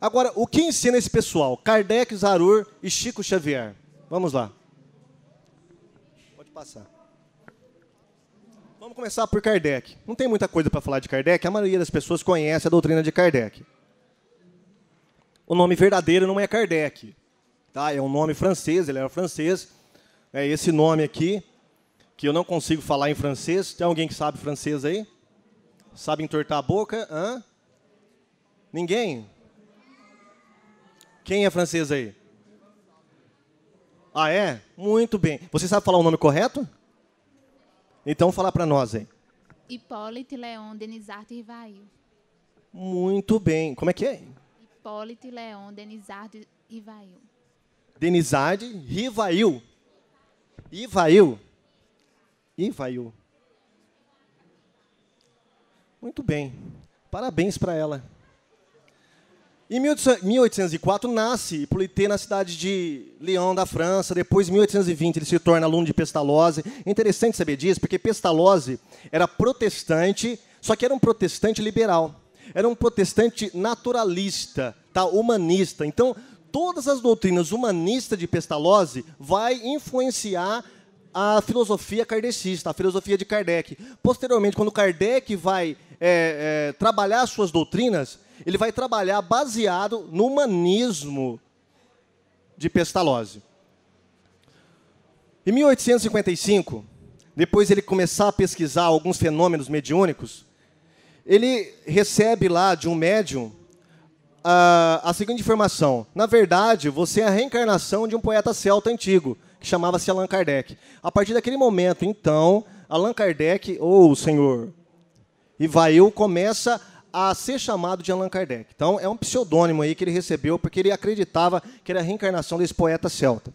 Agora, o que ensina esse pessoal? Kardec, Zarur e Chico Xavier. Vamos lá. Pode passar. Vamos começar por Kardec. Não tem muita coisa para falar de Kardec, a maioria das pessoas conhece a doutrina de Kardec o nome verdadeiro não é Kardec. Tá? É um nome francês, ele era francês. É esse nome aqui, que eu não consigo falar em francês. Tem alguém que sabe francês aí? Sabe entortar a boca? Hã? Ninguém? Quem é francês aí? Ah, é? Muito bem. Você sabe falar o nome correto? Então fala para nós aí. Hipólito Leon Denisarto Rivail. Muito bem. Como é que é? Hipólito, Leon, Denizardo e Denisade Denizade, Rivail. Ivail. Ivail. Muito bem. Parabéns para ela. Em 1804 nasce Hippolyte na cidade de Lyon, da França. Depois, em 1820, ele se torna aluno de Pestalozzi. É interessante saber disso, porque Pestalozzi era protestante, só que era um protestante liberal era um protestante naturalista, tá? humanista. Então, todas as doutrinas humanistas de Pestalozzi vai influenciar a filosofia kardecista, a filosofia de Kardec. Posteriormente, quando Kardec vai é, é, trabalhar suas doutrinas, ele vai trabalhar baseado no humanismo de Pestalozzi. Em 1855, depois ele começar a pesquisar alguns fenômenos mediúnicos, ele recebe lá de um médium a, a seguinte informação: na verdade, você é a reencarnação de um poeta celta antigo que chamava-se Allan Kardec. A partir daquele momento, então, Allan Kardec, ou oh, Senhor, Ivail começa a ser chamado de Allan Kardec. Então, é um pseudônimo aí que ele recebeu porque ele acreditava que era a reencarnação desse poeta celta.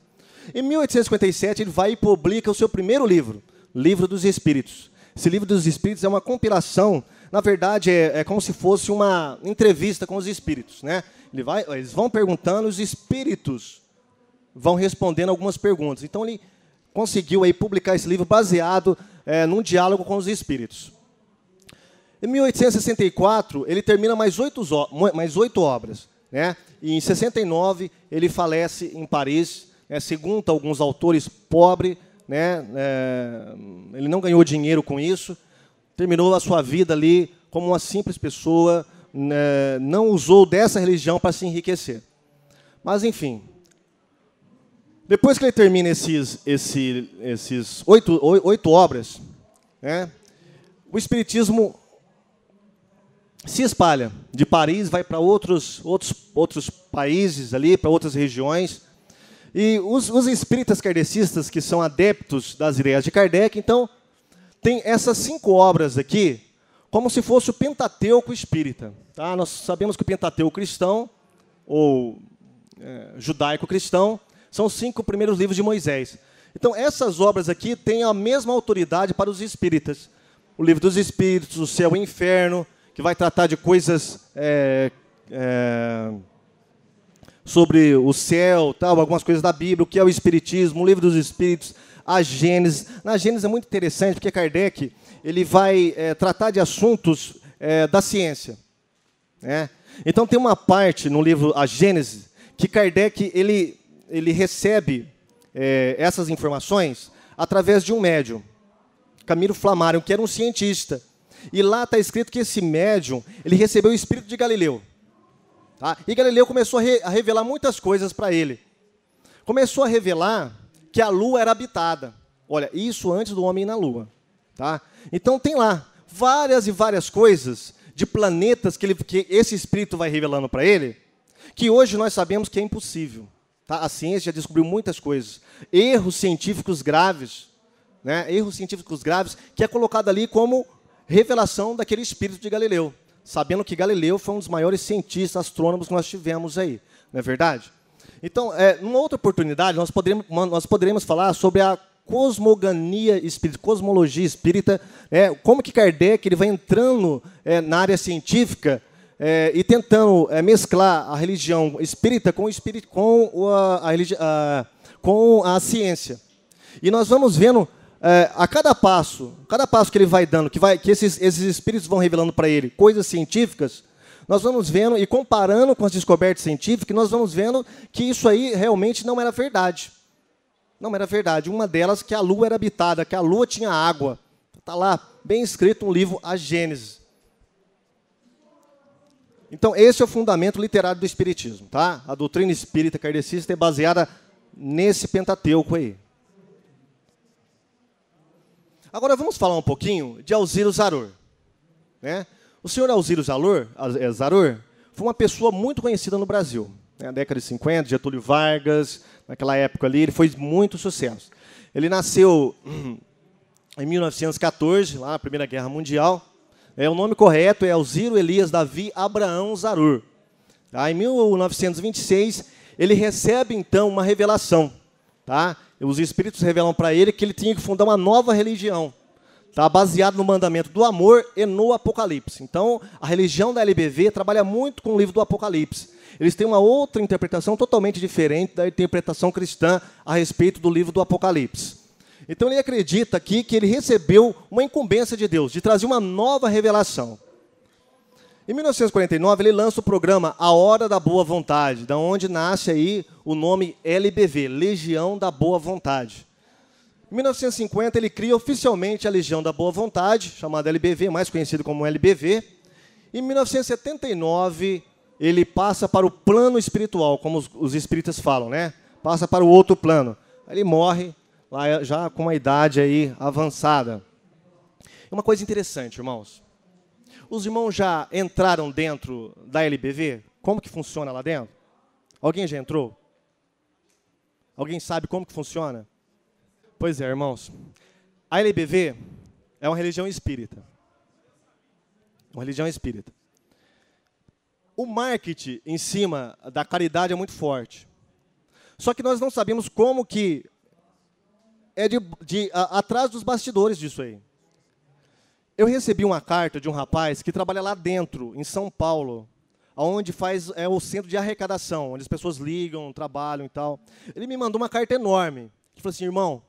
Em 1857, ele vai e publica o seu primeiro livro, Livro dos Espíritos. Esse Livro dos Espíritos é uma compilação na verdade, é, é como se fosse uma entrevista com os espíritos. Né? Ele vai, eles vão perguntando, os espíritos vão respondendo algumas perguntas. Então, ele conseguiu aí publicar esse livro baseado é, num diálogo com os espíritos. Em 1864, ele termina mais oito, mais oito obras. Né? E em 69, ele falece em Paris, né? segundo alguns autores, pobre. Né? É, ele não ganhou dinheiro com isso, terminou a sua vida ali como uma simples pessoa, né, não usou dessa religião para se enriquecer. Mas, enfim. Depois que ele termina esses, esses, esses oito, oito obras, né, o Espiritismo se espalha de Paris, vai para outros, outros, outros países ali, para outras regiões. E os, os espíritas kardecistas, que são adeptos das ideias de Kardec, então, tem essas cinco obras aqui como se fosse o Pentateuco espírita. Tá? Nós sabemos que o Pentateuco cristão, ou é, judaico-cristão, são os cinco primeiros livros de Moisés. Então, essas obras aqui têm a mesma autoridade para os espíritas. O livro dos espíritos, o céu e o inferno, que vai tratar de coisas é, é, sobre o céu, tal, algumas coisas da Bíblia, o que é o espiritismo, o livro dos espíritos, a Gênesis. Na Gênesis é muito interessante, porque Kardec ele vai é, tratar de assuntos é, da ciência. Né? Então tem uma parte no livro A Gênese que Kardec ele, ele recebe é, essas informações através de um médium, Camilo Flamário, que era um cientista. E lá está escrito que esse médium ele recebeu o espírito de Galileu. Tá? E Galileu começou a, re a revelar muitas coisas para ele. Começou a revelar que a lua era habitada. Olha, isso antes do homem ir na lua. Tá? Então tem lá várias e várias coisas de planetas que, ele, que esse espírito vai revelando para ele, que hoje nós sabemos que é impossível. Tá? A ciência já descobriu muitas coisas. Erros científicos graves, né? erros científicos graves, que é colocado ali como revelação daquele espírito de Galileu, sabendo que Galileu foi um dos maiores cientistas, astrônomos que nós tivemos aí. Não é verdade? Então, é, numa outra oportunidade, nós poderemos, nós falar sobre a cosmogonia espírita, cosmologia espírita, é, como que Kardec ele vai entrando é, na área científica é, e tentando é, mesclar a religião espírita com, o espírito, com, a, a, a, com a ciência. E nós vamos vendo é, a cada passo, cada passo que ele vai dando, que, vai, que esses, esses espíritos vão revelando para ele coisas científicas, nós vamos vendo e comparando com as descobertas científicas, nós vamos vendo que isso aí realmente não era verdade. Não era verdade. Uma delas que a Lua era habitada, que a Lua tinha água. Está lá, bem escrito um livro, A Gênesis. Então, esse é o fundamento literário do Espiritismo. Tá? A doutrina espírita kardecista é baseada nesse Pentateuco aí. Agora, vamos falar um pouquinho de Alziro Zarur. Né? O senhor Alzírio Zalor, eh, Zaror foi uma pessoa muito conhecida no Brasil. Né, na década de 50, Getúlio Vargas, naquela época ali, ele foi muito sucesso. Ele nasceu em 1914, lá na Primeira Guerra Mundial. É, o nome correto é Alziro Elias Davi Abraão Zarur. Tá? Em 1926, ele recebe, então, uma revelação. Tá? Os espíritos revelam para ele que ele tinha que fundar uma nova religião tá? baseado no mandamento do amor e no Apocalipse. Então, a religião da LBV trabalha muito com o livro do Apocalipse. Eles têm uma outra interpretação totalmente diferente da interpretação cristã a respeito do livro do Apocalipse. Então, ele acredita aqui que ele recebeu uma incumbência de Deus, de trazer uma nova revelação. Em 1949, ele lança o programa A Hora da Boa Vontade, da onde nasce aí o nome LBV, Legião da Boa Vontade. Em 1950, ele cria oficialmente a Legião da Boa Vontade, chamada LBV, mais conhecido como LBV. Em 1979, ele passa para o plano espiritual, como os, os espíritas falam, né? Passa para o outro plano. Ele morre lá já com uma idade aí avançada. Uma coisa interessante, irmãos. Os irmãos já entraram dentro da LBV? Como que funciona lá dentro? Alguém já entrou? Alguém sabe como que funciona? Pois é, irmãos. A LBV é uma religião espírita. Uma religião espírita. O marketing em cima da caridade é muito forte. Só que nós não sabemos como que é de, de a, atrás dos bastidores disso aí. Eu recebi uma carta de um rapaz que trabalha lá dentro, em São Paulo, onde faz é o centro de arrecadação, onde as pessoas ligam, trabalham e tal. Ele me mandou uma carta enorme. Ele falou assim, irmão,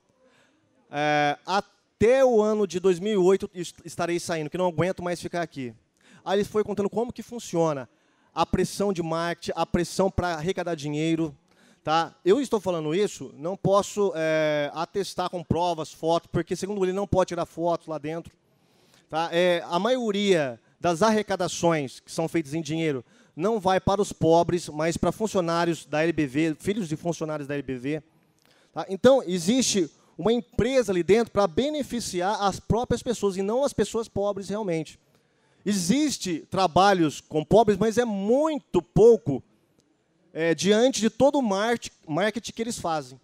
é, até o ano de 2008 estarei saindo, que não aguento mais ficar aqui. Aí ele foi contando como que funciona a pressão de marketing, a pressão para arrecadar dinheiro. Tá? Eu estou falando isso, não posso é, atestar com provas, fotos, porque, segundo ele, não pode tirar fotos lá dentro. Tá? É, a maioria das arrecadações que são feitas em dinheiro não vai para os pobres, mas para funcionários da LBV, filhos de funcionários da LBV. Tá? Então, existe uma empresa ali dentro para beneficiar as próprias pessoas e não as pessoas pobres realmente. Existe trabalhos com pobres, mas é muito pouco é, diante de todo o marketing que eles fazem.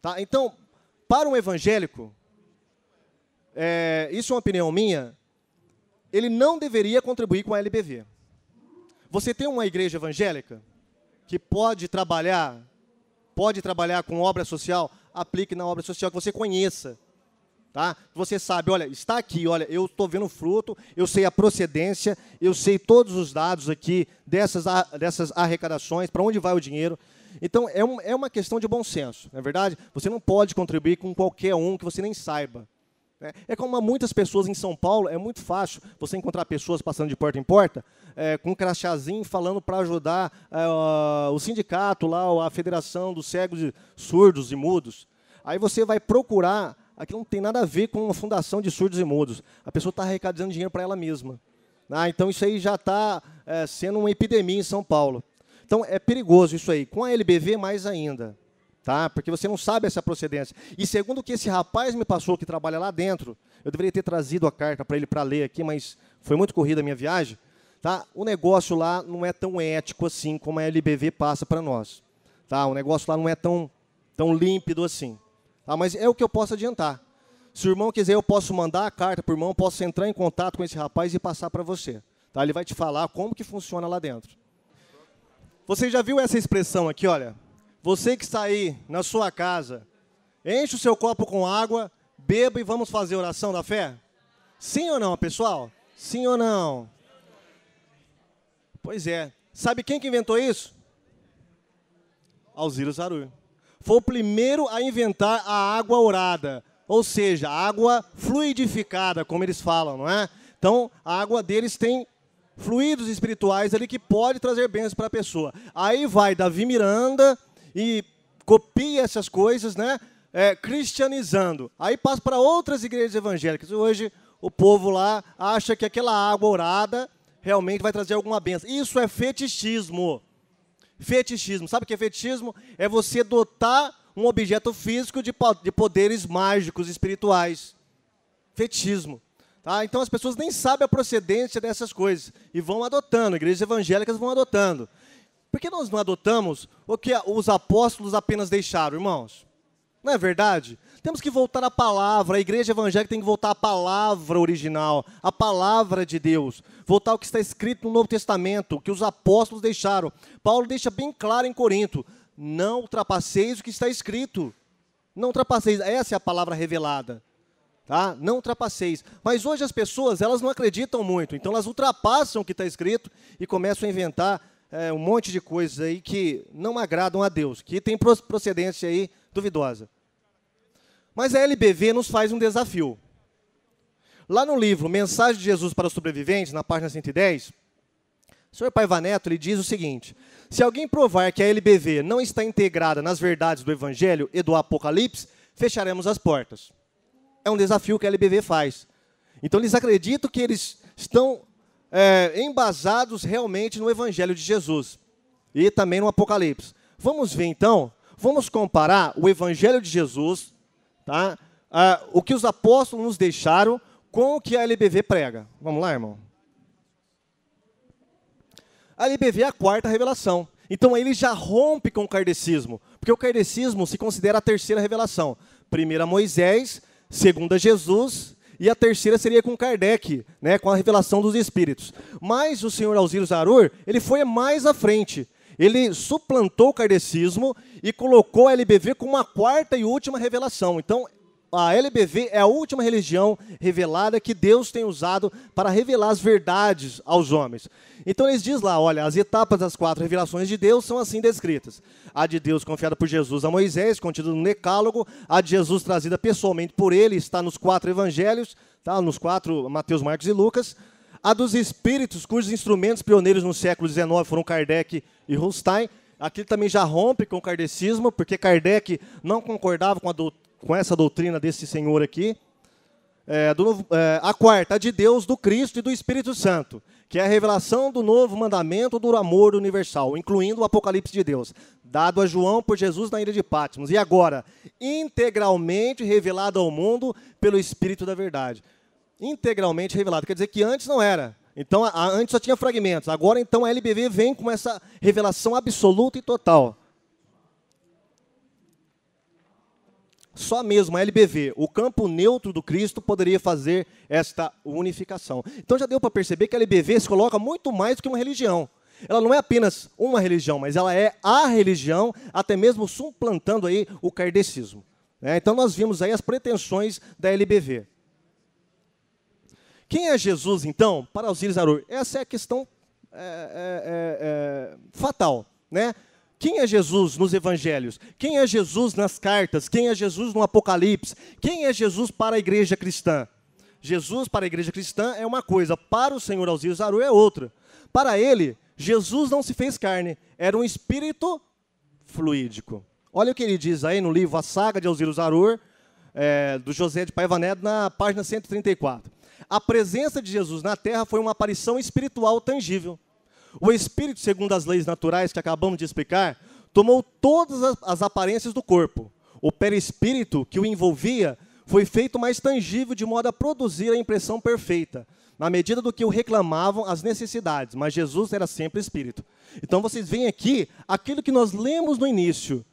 Tá? Então, para um evangélico, é, isso é uma opinião minha, ele não deveria contribuir com a LBV. Você tem uma igreja evangélica que pode trabalhar, pode trabalhar com obra social, aplique na obra social, que você conheça. Tá? Você sabe, olha, está aqui, olha, eu estou vendo fruto, eu sei a procedência, eu sei todos os dados aqui dessas, dessas arrecadações, para onde vai o dinheiro. Então, é, um, é uma questão de bom senso, não é verdade? Você não pode contribuir com qualquer um que você nem saiba. Né? É como muitas pessoas em São Paulo, é muito fácil você encontrar pessoas passando de porta em porta, é, com um crachazinho falando para ajudar é, o sindicato lá, a Federação dos Cegos e Surdos e Mudos. Aí você vai procurar, aquilo não tem nada a ver com uma fundação de surdos e mudos. A pessoa está arrecadando dinheiro para ela mesma. Ah, então isso aí já está é, sendo uma epidemia em São Paulo. Então é perigoso isso aí. Com a LBV mais ainda. Tá? Porque você não sabe essa procedência. E segundo o que esse rapaz me passou que trabalha lá dentro, eu deveria ter trazido a carta para ele para ler aqui, mas foi muito corrida a minha viagem. Tá? O negócio lá não é tão ético assim como a LBV passa para nós. Tá? O negócio lá não é tão, tão límpido assim. Tá? Mas é o que eu posso adiantar. Se o irmão quiser, eu posso mandar a carta para o irmão, posso entrar em contato com esse rapaz e passar para você. Tá? Ele vai te falar como que funciona lá dentro. Você já viu essa expressão aqui, olha? Você que está aí na sua casa, enche o seu copo com água, beba e vamos fazer oração da fé? Sim ou não, pessoal? Sim ou não? Pois é. Sabe quem que inventou isso? Alzira Zaru. Foi o primeiro a inventar a água orada, ou seja, a água fluidificada, como eles falam, não é? Então, a água deles tem fluidos espirituais ali que pode trazer bênçãos para a pessoa. Aí vai Davi Miranda e copia essas coisas, né? É, cristianizando. Aí passa para outras igrejas evangélicas. Hoje o povo lá acha que aquela água orada realmente vai trazer alguma benção. Isso é fetichismo. Fetichismo. Sabe o que é fetichismo? É você dotar um objeto físico de, de poderes mágicos espirituais. Fetichismo. Tá? Então as pessoas nem sabem a procedência dessas coisas e vão adotando, igrejas evangélicas vão adotando. Por que nós não adotamos o que os apóstolos apenas deixaram, irmãos? Não é verdade? Temos que voltar à palavra. A igreja evangélica tem que voltar à palavra original, à palavra de Deus. Voltar ao que está escrito no Novo Testamento, que os apóstolos deixaram. Paulo deixa bem claro em Corinto: não ultrapasseis o que está escrito. Não ultrapasseis. Essa é a palavra revelada. Tá? Não ultrapasseis. Mas hoje as pessoas, elas não acreditam muito. Então elas ultrapassam o que está escrito e começam a inventar é, um monte de coisas aí que não agradam a Deus, que tem procedência aí duvidosa. Mas a LBV nos faz um desafio. Lá no livro Mensagem de Jesus para os Sobreviventes, na página 110, o senhor Paiva Neto ele diz o seguinte: se alguém provar que a LBV não está integrada nas verdades do Evangelho e do Apocalipse, fecharemos as portas. É um desafio que a LBV faz. Então eles acreditam que eles estão é, embasados realmente no Evangelho de Jesus e também no Apocalipse. Vamos ver então, vamos comparar o Evangelho de Jesus tá? Ah, o que os apóstolos nos deixaram com o que a LBV prega. Vamos lá, irmão? A LBV é a quarta revelação. Então ele já rompe com o kardecismo, porque o kardecismo se considera a terceira revelação. Primeira Moisés, segunda Jesus e a terceira seria com Kardec, né, com a revelação dos espíritos. Mas o senhor Auxílio Zarur, ele foi mais à frente ele suplantou o cardecismo e colocou a LBV como a quarta e última revelação. Então, a LBV é a última religião revelada que Deus tem usado para revelar as verdades aos homens. Então eles diz lá, olha, as etapas das quatro revelações de Deus são assim descritas. A de Deus confiada por Jesus a Moisés, contida no Decálogo, a de Jesus trazida pessoalmente por ele, está nos quatro evangelhos, tá? Nos quatro, Mateus, Marcos e Lucas. A dos espíritos, cujos instrumentos pioneiros no século XIX foram Kardec, e Rustain. Aqui também já rompe com o kardecismo, porque Kardec não concordava com, do, com essa doutrina desse senhor aqui. É, do, é, a quarta, a de Deus, do Cristo e do Espírito Santo, que é a revelação do novo mandamento do amor universal, incluindo o Apocalipse de Deus, dado a João por Jesus na ilha de Patmos, e agora, integralmente revelado ao mundo pelo Espírito da Verdade. Integralmente revelado, quer dizer que antes não era. Então, a, a, antes só tinha fragmentos. Agora, então, a LBV vem com essa revelação absoluta e total. Só mesmo a LBV, o campo neutro do Cristo, poderia fazer esta unificação. Então já deu para perceber que a LBV se coloca muito mais do que uma religião. Ela não é apenas uma religião, mas ela é a religião, até mesmo suplantando aí o kardecismo. É, então nós vimos aí as pretensões da LBV. Quem é Jesus, então, para os íris Arur? Essa é a questão é, é, é, é, fatal, né? Quem é Jesus nos evangelhos? Quem é Jesus nas cartas? Quem é Jesus no Apocalipse? Quem é Jesus para a igreja cristã? Jesus para a igreja cristã é uma coisa, para o Senhor Alzir Zaru é outra. Para ele, Jesus não se fez carne, era um espírito fluídico. Olha o que ele diz aí no livro A Saga de Alzir Zarur, é, do José de Paiva Neto, na página 134 a presença de Jesus na terra foi uma aparição espiritual tangível. O Espírito, segundo as leis naturais que acabamos de explicar, tomou todas as aparências do corpo. O perispírito que o envolvia foi feito mais tangível de modo a produzir a impressão perfeita, na medida do que o reclamavam as necessidades, mas Jesus era sempre espírito. Então vocês veem aqui aquilo que nós lemos no início.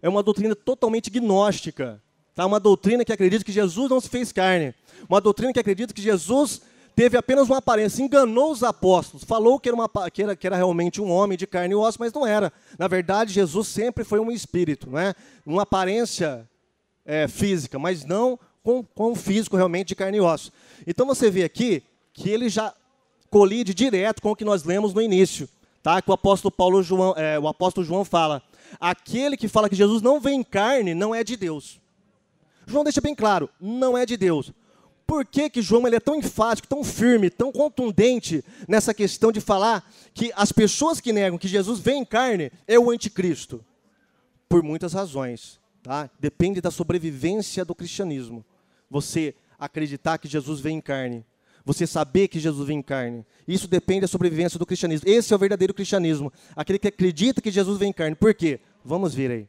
É uma doutrina totalmente gnóstica, Tá? Uma doutrina que acredita que Jesus não se fez carne. Uma doutrina que acredita que Jesus teve apenas uma aparência, enganou os apóstolos, falou que era, uma, que era, que era realmente um homem de carne e osso, mas não era. Na verdade, Jesus sempre foi um espírito, não é? uma aparência é, física, mas não com, com o físico realmente de carne e osso. Então você vê aqui que ele já colide direto com o que nós lemos no início, tá? que o apóstolo, Paulo João, é, o apóstolo João fala. Aquele que fala que Jesus não vem em carne não é de Deus. João deixa bem claro, não é de Deus. Por que, que João ele é tão enfático, tão firme, tão contundente nessa questão de falar que as pessoas que negam que Jesus vem em carne é o anticristo? Por muitas razões. Tá? Depende da sobrevivência do cristianismo. Você acreditar que Jesus vem em carne. Você saber que Jesus vem em carne. Isso depende da sobrevivência do cristianismo. Esse é o verdadeiro cristianismo. Aquele que acredita que Jesus vem em carne. Por quê? Vamos ver aí.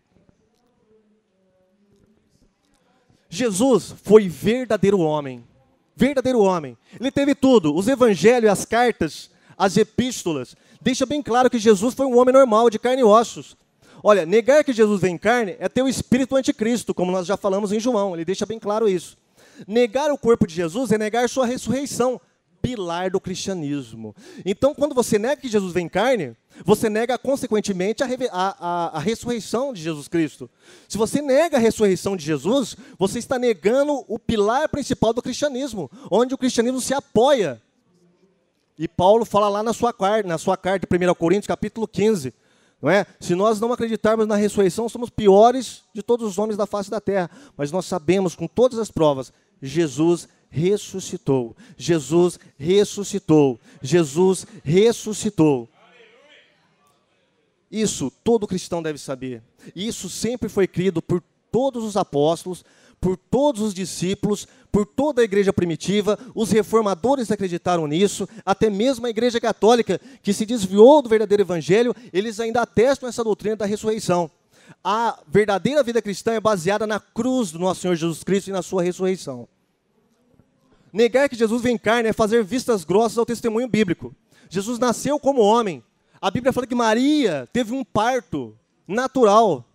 Jesus foi verdadeiro homem. Verdadeiro homem. Ele teve tudo: os evangelhos, as cartas, as epístolas. Deixa bem claro que Jesus foi um homem normal, de carne e ossos. Olha, negar que Jesus vem em carne é ter o espírito anticristo, como nós já falamos em João. Ele deixa bem claro isso. Negar o corpo de Jesus é negar sua ressurreição, pilar do cristianismo. Então, quando você nega que Jesus vem em carne, você nega, consequentemente, a, a, a, a, ressurreição de Jesus Cristo. Se você nega a ressurreição de Jesus, você está negando o pilar principal do cristianismo, onde o cristianismo se apoia. E Paulo fala lá na sua, na sua carta, 1 Coríntios, capítulo 15. Não é? Se nós não acreditarmos na ressurreição, somos piores de todos os homens da face da terra. Mas nós sabemos, com todas as provas, Jesus é ressuscitou. Jesus ressuscitou. Jesus ressuscitou. Isso todo cristão deve saber. Isso sempre foi crido por todos os apóstolos, por todos os discípulos, por toda a igreja primitiva, os reformadores acreditaram nisso, até mesmo a igreja católica, que se desviou do verdadeiro evangelho, eles ainda atestam essa doutrina da ressurreição. A verdadeira vida cristã é baseada na cruz do nosso Senhor Jesus Cristo e na sua ressurreição. Negar que Jesus vem carne é fazer vistas grossas ao testemunho bíblico. Jesus nasceu como homem. A Bíblia fala que Maria teve um parto natural.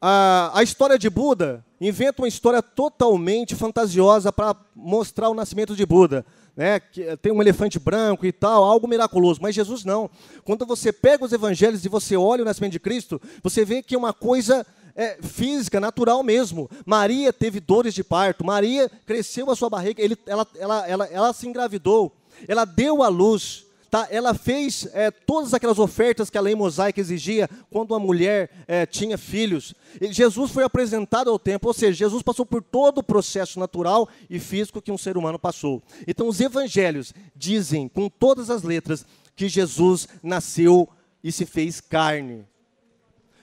A, a história de Buda inventa uma história totalmente fantasiosa para mostrar o nascimento de Buda. Né, que eh, tem um elefante branco e tal, algo miraculoso. Mas Jesus não. Quando você pega os evangelhos e você olha o nascimento de Cristo, você vê que é uma coisa é, física, natural mesmo. Maria teve dores de parto, Maria cresceu a sua barriga, ele, ela, ela, ela, ela se engravidou, ela deu à luz. Tá? Ela fez é, todas aquelas ofertas que a lei mosaica exigia quando a mulher é, tinha filhos. E Jesus foi apresentado ao templo, ou seja, Jesus passou por todo o processo natural e físico que um ser humano passou. Então, os evangelhos dizem com todas as letras que Jesus nasceu e se fez carne.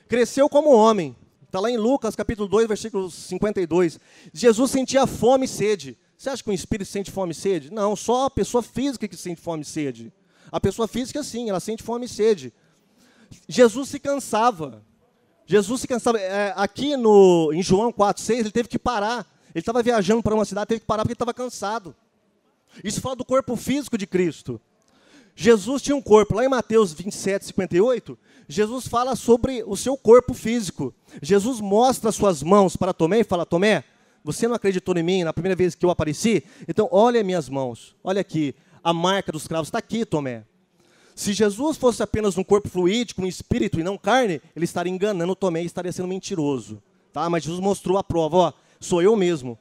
Cresceu como homem, Está lá em Lucas, capítulo 2, versículo 52. Jesus sentia fome e sede. Você acha que um espírito sente fome e sede? Não, só a pessoa física que sente fome e sede. A pessoa física, sim, ela sente fome e sede. Jesus se cansava. Jesus se cansava. É, aqui no, em João 6, ele teve que parar. Ele estava viajando para uma cidade, teve que parar porque estava cansado. Isso fala do corpo físico de Cristo. Jesus tinha um corpo. Lá em Mateus 27, 58, Jesus fala sobre o seu corpo físico. Jesus mostra suas mãos para Tomé e fala: Tomé, você não acreditou em mim na primeira vez que eu apareci? Então, olha minhas mãos, olha aqui, a marca dos cravos está aqui, Tomé. Se Jesus fosse apenas um corpo fluídico, um espírito e não carne, ele estaria enganando Tomé e estaria sendo mentiroso. Tá? Mas Jesus mostrou a prova: ó, sou eu mesmo,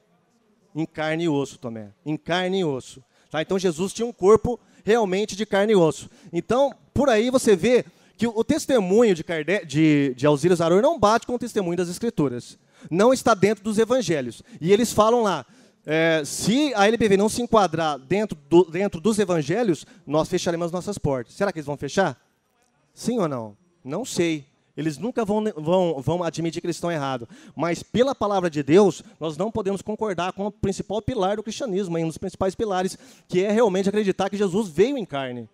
em carne e osso, Tomé, em carne e osso. Tá? Então, Jesus tinha um corpo físico realmente de carne e osso. Então, por aí você vê que o testemunho de, Kardec, de, de Zaror não bate com o testemunho das Escrituras. Não está dentro dos evangelhos. E eles falam lá, é, se a LBV não se enquadrar dentro, do, dentro dos evangelhos, nós fecharemos nossas portas. Será que eles vão fechar? Sim ou não? Não sei. Eles nunca vão, vão, vão admitir que eles estão errados. Mas, pela palavra de Deus, nós não podemos concordar com o principal pilar do cristianismo, um dos principais pilares, que é realmente acreditar que Jesus veio em carne.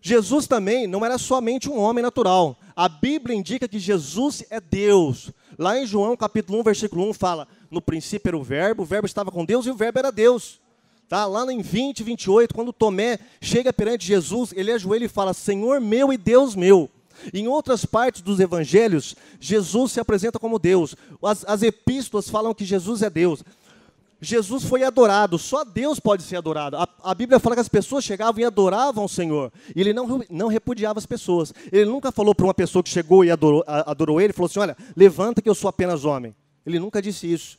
Jesus também não era somente um homem natural. A Bíblia indica que Jesus é Deus. Lá em João capítulo 1, versículo 1 fala: "No princípio era o verbo, o verbo estava com Deus e o verbo era Deus". Tá? Lá em 20, 28, quando Tomé chega perante Jesus, ele ajoelha e fala: Senhor meu e Deus meu. Em outras partes dos evangelhos, Jesus se apresenta como Deus. As, as epístolas falam que Jesus é Deus. Jesus foi adorado, só Deus pode ser adorado. A, a, Bíblia fala que as pessoas chegavam e adoravam o Senhor. E ele não, não repudiava as pessoas. Ele nunca falou para uma pessoa que chegou e adorou, adorou ele, falou assim: Olha, levanta que eu sou apenas homem. Ele nunca disse isso.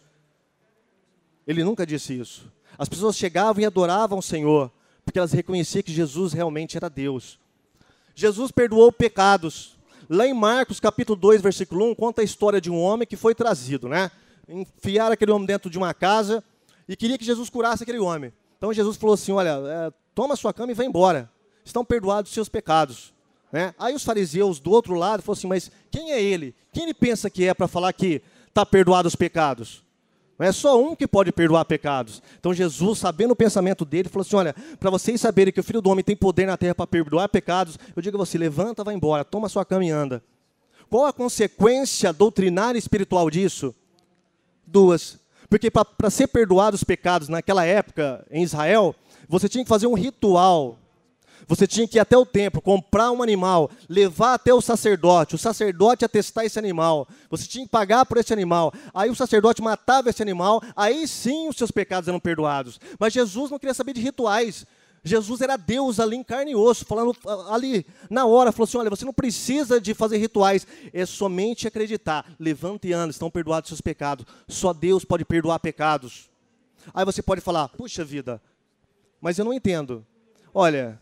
Ele nunca disse isso. As pessoas chegavam e adoravam o Senhor, porque elas reconheciam que Jesus realmente era Deus. Jesus perdoou pecados. Lá em Marcos, capítulo 2, versículo 1, conta a história de um homem que foi trazido, né? Enfiaram aquele homem dentro de uma casa e queria que Jesus curasse aquele homem. Então Jesus falou assim: Olha, é, toma sua cama e vai embora. Estão perdoados os seus pecados. Né? Aí os fariseus do outro lado falaram assim: Mas quem é ele? Quem ele pensa que é para falar que está perdoado os pecados? Não é só um que pode perdoar pecados. Então Jesus, sabendo o pensamento dele, falou assim: Olha, para vocês saberem que o Filho do Homem tem poder na terra para perdoar pecados, eu digo a você: levanta, vai embora, toma sua cama e anda. Qual a consequência doutrinária espiritual disso? Duas. Porque para ser perdoados os pecados naquela época em Israel, você tinha que fazer um ritual você tinha que ir até o templo, comprar um animal, levar até o sacerdote, o sacerdote atestar esse animal. Você tinha que pagar por esse animal. Aí o sacerdote matava esse animal, aí sim os seus pecados eram perdoados. Mas Jesus não queria saber de rituais. Jesus era Deus ali em carne e osso, falando ah, ali na hora, falou assim: olha, você não precisa de fazer rituais, é somente acreditar. Levanta e anda, estão perdoados seus pecados. Só Deus pode perdoar pecados. Aí você pode falar: puxa vida, mas eu não entendo. Olha,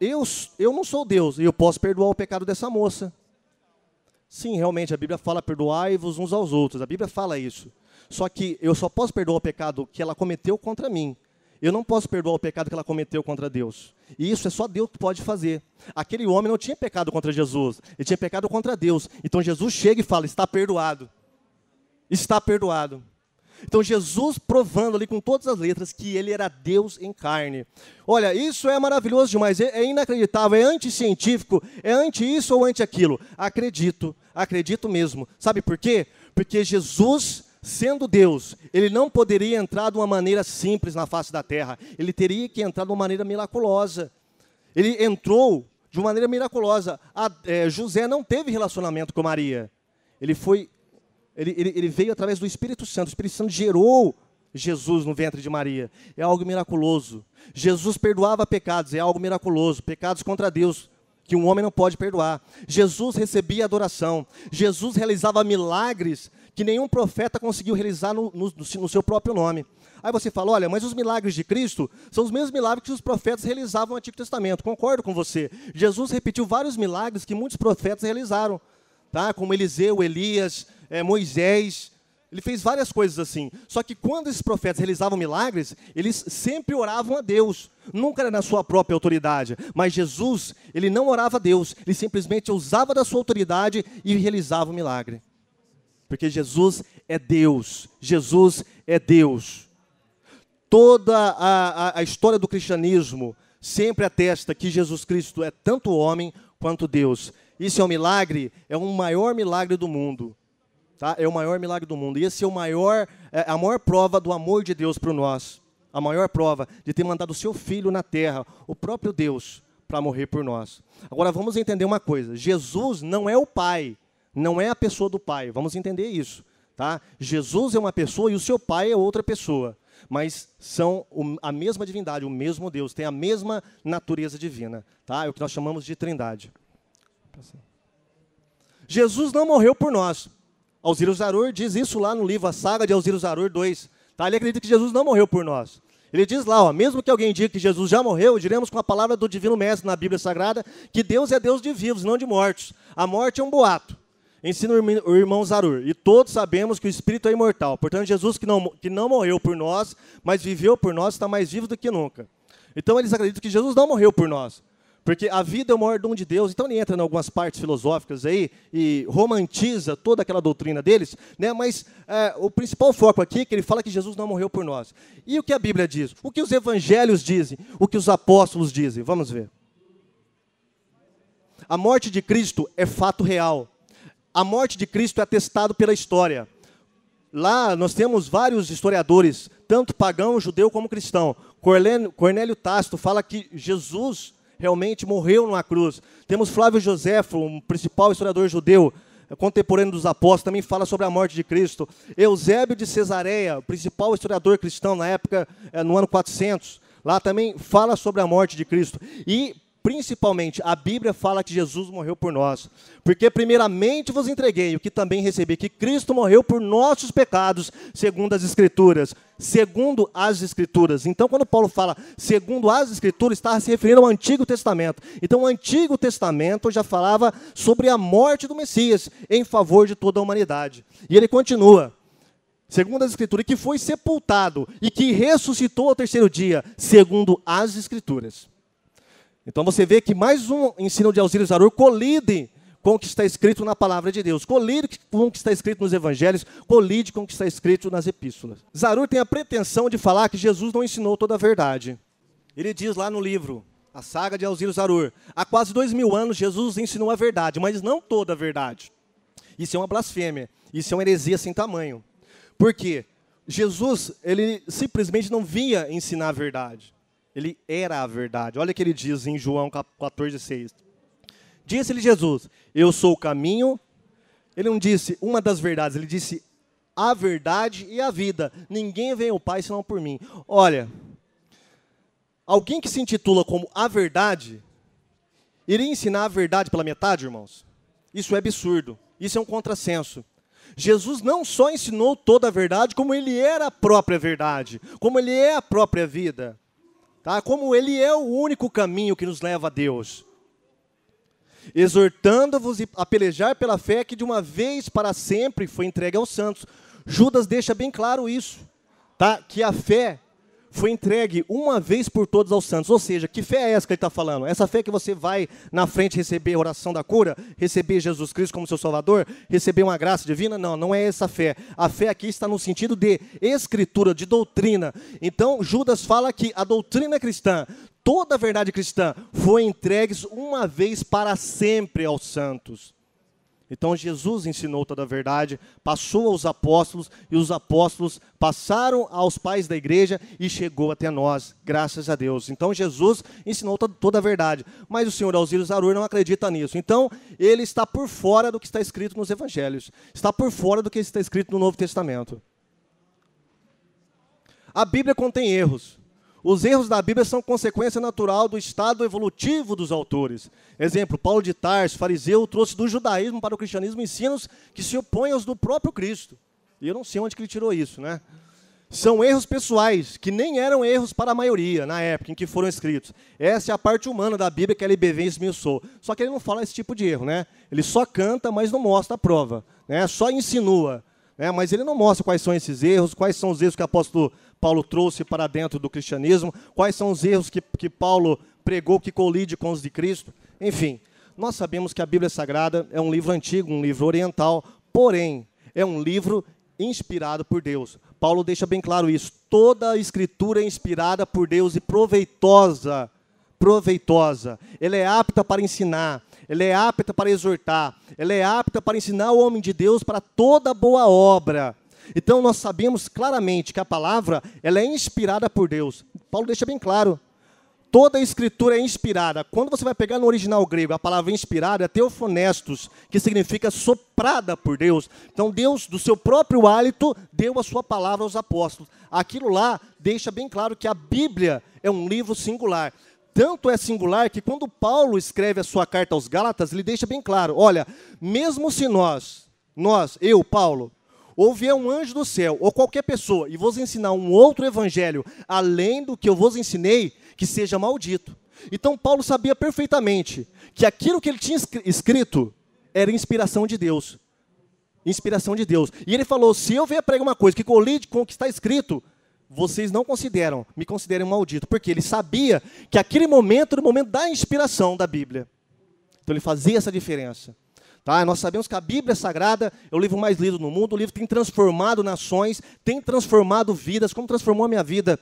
eu, eu não sou Deus e eu posso perdoar o pecado dessa moça. Sim, realmente, a Bíblia fala perdoai-vos uns aos outros, a Bíblia fala isso. Só que eu só posso perdoar o pecado que ela cometeu contra mim. Eu não posso perdoar o pecado que ela cometeu contra Deus. E isso é só Deus que pode fazer. Aquele homem não tinha pecado contra Jesus, ele tinha pecado contra Deus. Então Jesus chega e fala: está perdoado. Está perdoado. Então, Jesus provando ali com todas as letras que ele era Deus em carne. Olha, isso é maravilhoso demais, é, é inacreditável, é anticientífico, é anti isso ou anti aquilo. Acredito, acredito mesmo. Sabe por quê? Porque Jesus sendo Deus, ele não poderia entrar de uma maneira simples na face da terra. Ele teria que entrar de uma maneira miraculosa. Ele entrou de uma maneira miraculosa. A, é, José não teve relacionamento com Maria. Ele foi ele, ele, ele veio através do Espírito Santo. O Espírito Santo gerou Jesus no ventre de Maria. É algo miraculoso. Jesus perdoava pecados, é algo miraculoso. Pecados contra Deus, que um homem não pode perdoar. Jesus recebia adoração. Jesus realizava milagres que nenhum profeta conseguiu realizar no, no, no seu próprio nome. Aí você fala: olha, mas os milagres de Cristo são os mesmos milagres que os profetas realizavam no Antigo Testamento. Concordo com você. Jesus repetiu vários milagres que muitos profetas realizaram, tá? como Eliseu, Elias é, Moisés. Ele fez várias coisas assim. Só que quando esses profetas realizavam milagres, eles sempre oravam a Deus. Nunca era na sua própria autoridade. Mas Jesus, ele não orava a Deus. Ele simplesmente usava da sua autoridade e realizava o milagre. Porque Jesus é Deus. Jesus é Deus. Toda a, a, a história do cristianismo sempre atesta que Jesus Cristo é tanto homem quanto Deus. Isso é um milagre, é um maior milagre do mundo tá? É o maior milagre do mundo. E esse é o maior, é a maior prova do amor de Deus para nós. A maior prova de ter mandado o seu filho na terra, o próprio Deus, para morrer por nós. Agora vamos entender uma coisa: Jesus não é o Pai, não é a pessoa do Pai. Vamos entender isso, tá? Jesus é uma pessoa e o seu Pai é outra pessoa, mas são a mesma divindade, o mesmo Deus, tem a mesma natureza divina, tá? É o que nós chamamos de Trindade. Jesus não morreu por nós, Alziro Zarur diz isso lá no livro, a saga de Alziro Zarur 2. Tá? Ele acredita que Jesus não morreu por nós. Ele diz lá, ó, mesmo que alguém diga que Jesus já morreu, diremos com a palavra do Divino Mestre na Bíblia Sagrada que Deus é Deus de vivos, não de mortos. A morte é um boato. Ensina o irmão Zarur. E todos sabemos que o Espírito é imortal. Portanto, Jesus, que não, que não morreu por nós, mas viveu por nós, está mais vivo do que nunca. Então, eles acreditam que Jesus não morreu por nós. Porque a vida é o maior dom de Deus, então ele entra em algumas partes filosóficas aí e romantiza toda aquela doutrina deles, né? mas é, o principal foco aqui é que ele fala que Jesus não morreu por nós. E o que a Bíblia diz? O que os evangelhos dizem? O que os apóstolos dizem? Vamos ver. A morte de Cristo é fato real. A morte de Cristo é atestado pela história. Lá nós temos vários historiadores, tanto pagão, judeu como cristão. Cornélio Tácito fala que Jesus realmente morreu numa cruz. Temos Flávio Joséfo, um principal historiador judeu, contemporâneo dos apóstolos, também fala sobre a morte de Cristo. Eusébio de Cesareia, principal historiador cristão na época, eh, no ano 400, lá também fala sobre a morte de Cristo. E principalmente, a Bíblia fala que Jesus morreu por nós. Porque, primeiramente, vos entreguei o que também recebi, que Cristo morreu por nossos pecados, segundo as Escrituras. Segundo as Escrituras. Então, quando Paulo fala segundo as Escrituras, está se referindo ao Antigo Testamento. Então, o Antigo Testamento já falava sobre a morte do Messias em favor de toda a humanidade. E ele continua segundo as Escrituras, que foi sepultado e que ressuscitou ao terceiro dia, segundo as Escrituras. Então você vê que mais um ensino de auxílio zarur colide com o que está escrito na palavra de Deus, colide com o que está escrito nos evangelhos, colide com o que está escrito nas epístolas. Zarur tem a pretensão de falar que Jesus não ensinou toda a verdade. Ele diz lá no livro, a saga de Auxílio Zarur, há quase dois mil anos Jesus ensinou a verdade, mas não toda a verdade. Isso é uma blasfêmia, isso é uma heresia sem tamanho. Por quê? Jesus, ele simplesmente não vinha ensinar a verdade. Ele era a verdade. Olha o que ele diz em João 14, 6. Disse-lhe Jesus: Eu sou o caminho. Ele não disse uma das verdades, ele disse a verdade e a vida. Ninguém vem ao Pai senão por mim. Olha, alguém que se intitula como a verdade, iria ensinar a verdade pela metade, irmãos? Isso é absurdo. Isso é um contrassenso. Jesus não só ensinou toda a verdade, como ele era a própria verdade, como ele é a própria vida tá? Como ele é o único caminho que nos leva a Deus. Exortando-vos a pelejar pela fé que de uma vez para sempre foi entregue aos santos. Judas deixa bem claro isso, tá? Que a fé foi entregue uma vez por todos aos santos. Ou seja, que fé é essa que ele está falando? Essa fé que você vai na frente receber a oração da cura, receber Jesus Cristo como seu Salvador, receber uma graça divina? Não, não é essa fé. A fé aqui está no sentido de escritura, de doutrina. Então, Judas fala que a doutrina é cristã, toda a verdade cristã, foi entregue uma vez para sempre aos santos. Então Jesus ensinou toda a verdade, passou aos apóstolos e os apóstolos passaram aos pais da igreja e chegou até nós, graças a Deus. Então Jesus ensinou toda a verdade, mas o senhor Auxílio Zarur não acredita nisso. Então ele está por fora do que está escrito nos evangelhos, está por fora do que está escrito no Novo Testamento. A Bíblia contém erros. Os erros da Bíblia são consequência natural do estado evolutivo dos autores. Exemplo, Paulo de Tarso, fariseu, trouxe do judaísmo para o cristianismo ensinos que se opõem aos do próprio Cristo. E eu não sei onde que ele tirou isso, né? São erros pessoais, que nem eram erros para a maioria na época em que foram escritos. Essa é a parte humana da Bíblia que a LBV esmiuçou. Só que ele não fala esse tipo de erro, né? Ele só canta, mas não mostra a prova. Né? Só insinua. Né? Mas ele não mostra quais são esses erros, quais são os erros que o apóstolo Paulo trouxe para dentro do cristianismo, quais são os erros que, que Paulo pregou que colide com os de Cristo. Enfim, nós sabemos que a Bíblia Sagrada é um livro antigo, um livro oriental, porém, é um livro inspirado por Deus. Paulo deixa bem claro isso. Toda a escritura é inspirada por Deus e proveitosa, proveitosa. Ela é apta para ensinar, ela é apta para exortar, ela é apta para ensinar o homem de Deus para toda boa obra. Então nós sabemos claramente que a palavra ela é inspirada por Deus. Paulo deixa bem claro. Toda a escritura é inspirada. Quando você vai pegar no original grego, a palavra inspirada é teofonestos, que significa soprada por Deus. Então Deus, do seu próprio hálito, deu a sua palavra aos apóstolos. Aquilo lá deixa bem claro que a Bíblia é um livro singular tanto é singular que quando Paulo escreve a sua carta aos Gálatas, ele deixa bem claro: olha, mesmo se nós, nós, eu, Paulo, ou vier um anjo do céu, ou qualquer pessoa, e vos ensinar um outro evangelho, além do que eu vos ensinei, que seja maldito. Então Paulo sabia perfeitamente que aquilo que ele tinha escrito era inspiração de Deus. Inspiração de Deus. E ele falou: se eu vier pregar uma coisa que colide com o que está escrito, vocês não consideram, me considerem maldito, porque ele sabia que aquele momento era o momento da inspiração da Bíblia. Então ele fazia essa diferença. Tá? Nós sabemos que a Bíblia é Sagrada é o livro mais lido no mundo, o livro tem transformado nações, tem transformado vidas, como transformou a minha vida.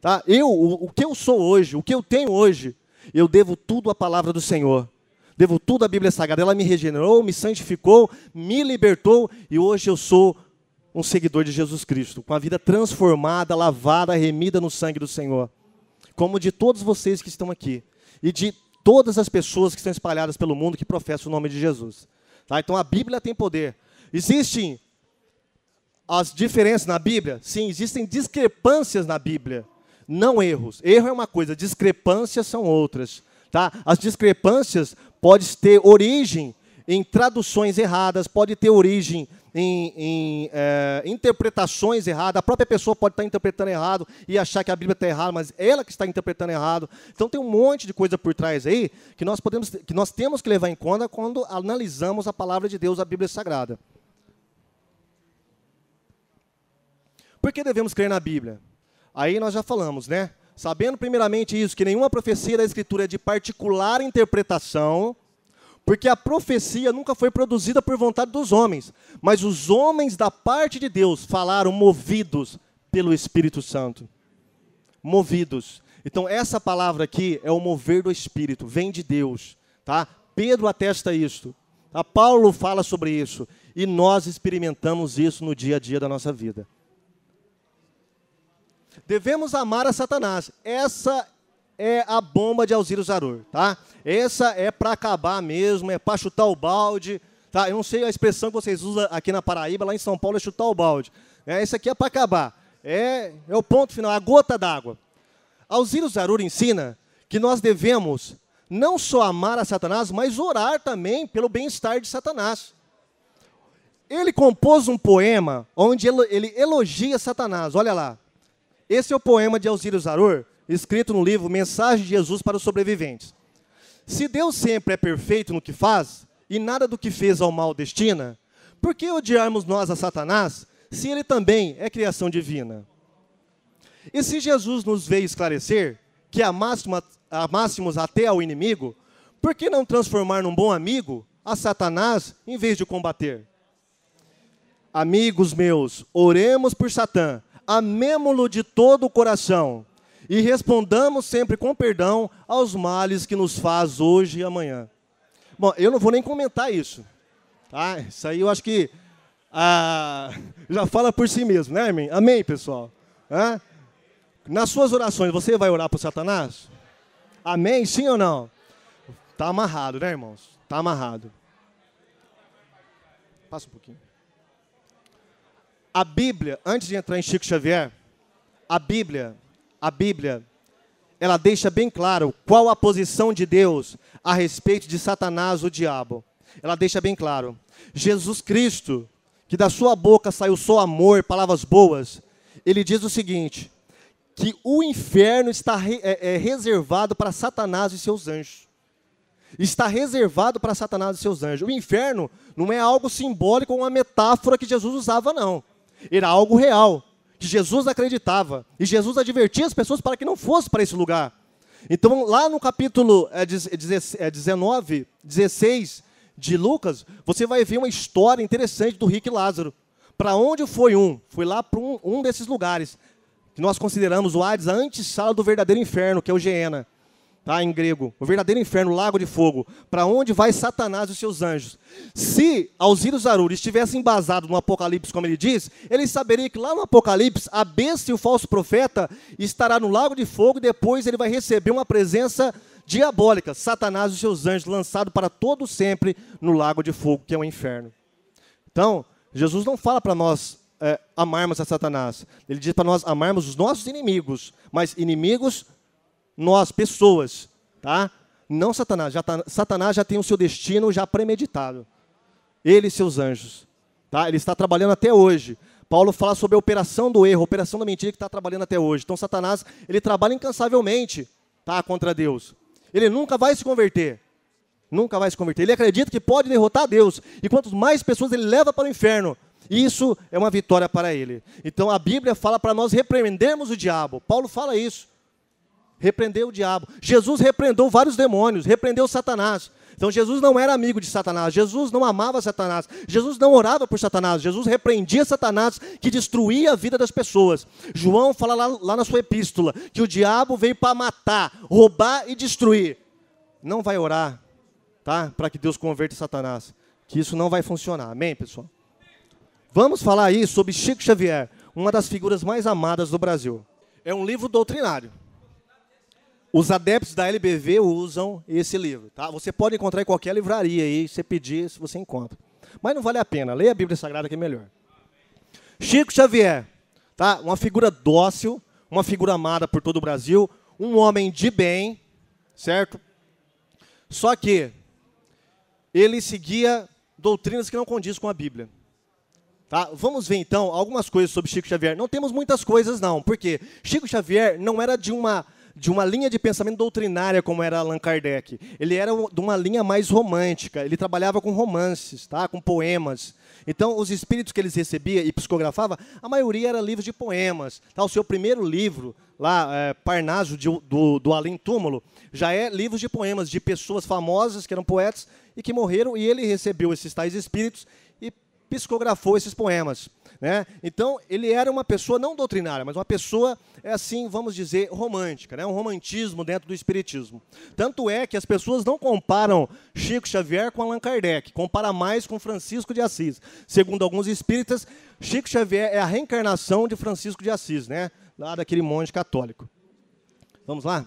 Tá? Eu, o, o que eu sou hoje, o que eu tenho hoje, eu devo tudo à palavra do Senhor. Devo tudo à Bíblia Sagrada. Ela me regenerou, me santificou, me libertou e hoje eu sou um seguidor de Jesus Cristo, com a vida transformada, lavada, remida no sangue do Senhor. Como de todos vocês que estão aqui e de todas as pessoas que estão espalhadas pelo mundo que professam o nome de Jesus. Tá? Então a Bíblia tem poder. Existem as diferenças na Bíblia? Sim, existem discrepâncias na Bíblia, não erros. Erro é uma coisa, discrepâncias são outras. Tá? As discrepâncias podem ter origem em traduções erradas, pode ter origem em, em é, interpretações erradas. A própria pessoa pode estar interpretando errado e achar que a Bíblia está errada, mas ela que está interpretando errado. Então tem um monte de coisa por trás aí que nós podemos, que nós temos que levar em conta quando analisamos a palavra de Deus, a Bíblia Sagrada. Por que devemos crer na Bíblia? Aí nós já falamos, né? Sabendo primeiramente isso, que nenhuma profecia da Escritura é de particular interpretação, porque a profecia nunca foi produzida por vontade dos homens, mas os homens da parte de Deus falaram movidos pelo Espírito Santo. Movidos. Então essa palavra aqui é o mover do Espírito, vem de Deus, tá? Pedro atesta isto. a tá? Paulo fala sobre isso e nós experimentamos isso no dia a dia da nossa vida. Devemos amar a Satanás. Essa é a bomba de Alziro Zarur, tá? Essa é para acabar mesmo, é para chutar o balde, tá? Eu não sei a expressão que vocês usam aqui na Paraíba, lá em São Paulo é chutar o balde. É, né? essa aqui é para acabar. É, é o ponto final, é a gota d'água. Alziro Zarur ensina que nós devemos não só amar a Satanás, mas orar também pelo bem-estar de Satanás. Ele compôs um poema onde ele elogia Satanás. Olha lá. Esse é o poema de Alziro Zarur, escrito no livro Mensagem de Jesus para os Sobreviventes. Se Deus sempre é perfeito no que faz, e nada do que fez ao mal destina, por que odiarmos nós a Satanás, se ele também é criação divina? E se Jesus nos veio esclarecer que amássemos, até ao inimigo, por que não transformar num bom amigo a Satanás em vez de combater? Amigos meus, oremos por Satã, amemo-lo de todo o coração, e respondamos sempre com perdão aos males que nos faz hoje e amanhã. Bom, eu não vou nem comentar isso. Tá? Isso aí eu acho que ah, já fala por si mesmo, né, amém? Amém, pessoal? Hã? Nas suas orações, você vai orar para Satanás? Amém? Sim ou não? Tá amarrado, né, irmãos? Tá amarrado. Passa um pouquinho. A Bíblia, antes de entrar em Chico Xavier, a Bíblia a Bíblia, ela deixa bem claro qual a posição de Deus a respeito de Satanás, o diabo. Ela deixa bem claro. Jesus Cristo, que da sua boca saiu só amor, palavras boas, ele diz o seguinte: que o inferno está re, é, é, reservado para Satanás e seus anjos. Está reservado para Satanás e seus anjos. O inferno não é algo simbólico ou uma metáfora que Jesus usava, não. Era algo real. Jesus acreditava. E Jesus advertia as pessoas para que não fossem para esse lugar. Então, lá no capítulo 19, é, 16 é, é, de Lucas, você vai ver uma história interessante do rico Lázaro. Para onde foi um? Foi lá para um, um desses lugares, que nós consideramos o Hades a antessala do verdadeiro inferno, que é o Geena tá? em grego, o verdadeiro inferno, o lago de fogo, para onde vai Satanás e os seus anjos. Se Alziro Zarur estivesse embasado no Apocalipse, como ele diz, ele saberia que lá no Apocalipse, a besta e o falso profeta estará no lago de fogo e depois ele vai receber uma presença diabólica, Satanás e os seus anjos, lançado para todo sempre no lago de fogo, que é o inferno. Então, Jesus não fala para nós é, amarmos a Satanás. Ele diz para nós amarmos os nossos inimigos, mas inimigos nós, pessoas, tá? Não Satanás. Já tá, Satanás já tem o seu destino já premeditado. Ele e seus anjos. Tá? Ele está trabalhando até hoje. Paulo fala sobre a operação do erro, a operação da mentira que está trabalhando até hoje. Então, Satanás, ele trabalha incansavelmente tá? contra Deus. Ele nunca vai se converter. Nunca vai se converter. Ele acredita que pode derrotar Deus. E quanto mais pessoas ele leva para o inferno, isso é uma vitória para ele. Então, a Bíblia fala para nós repreendermos o diabo. Paulo fala isso. Repreendeu o diabo. Jesus repreendeu vários demônios, repreendeu Satanás. Então Jesus não era amigo de Satanás, Jesus não amava Satanás, Jesus não orava por Satanás, Jesus repreendia Satanás que destruía a vida das pessoas. João fala lá, lá na sua epístola que o diabo veio para matar, roubar e destruir. Não vai orar, tá? Para que Deus converta Satanás, que isso não vai funcionar. Amém, pessoal? Vamos falar aí sobre Chico Xavier, uma das figuras mais amadas do Brasil. É um livro doutrinário. Os adeptos da LBV usam esse livro. Tá? Você pode encontrar em qualquer livraria aí, você pedir, se você encontra. Mas não vale a pena. Leia a Bíblia Sagrada que é melhor. Chico Xavier, tá? uma figura dócil, uma figura amada por todo o Brasil, um homem de bem, certo? Só que ele seguia doutrinas que não condiz com a Bíblia. Tá? Vamos ver então algumas coisas sobre Chico Xavier. Não temos muitas coisas, não, porque Chico Xavier não era de uma de uma linha de pensamento doutrinária como era Allan Kardec. Ele era de uma linha mais romântica, ele trabalhava com romances, tá? com poemas. Então, os espíritos que eles recebia e psicografava, a maioria era livros de poemas. Tá? O seu primeiro livro, lá, é, Parnaso, de, do, do Além Túmulo, já é livros de poemas de pessoas famosas que eram poetas e que morreram, e ele recebeu esses tais espíritos e psicografou esses poemas. Né? Então, ele era uma pessoa não doutrinária, mas uma pessoa, é assim, vamos dizer, romântica, né? um romantismo dentro do espiritismo. Tanto é que as pessoas não comparam Chico Xavier com Allan Kardec, compara mais com Francisco de Assis. Segundo alguns espíritas, Chico Xavier é a reencarnação de Francisco de Assis, né? lá daquele monge católico. Vamos lá?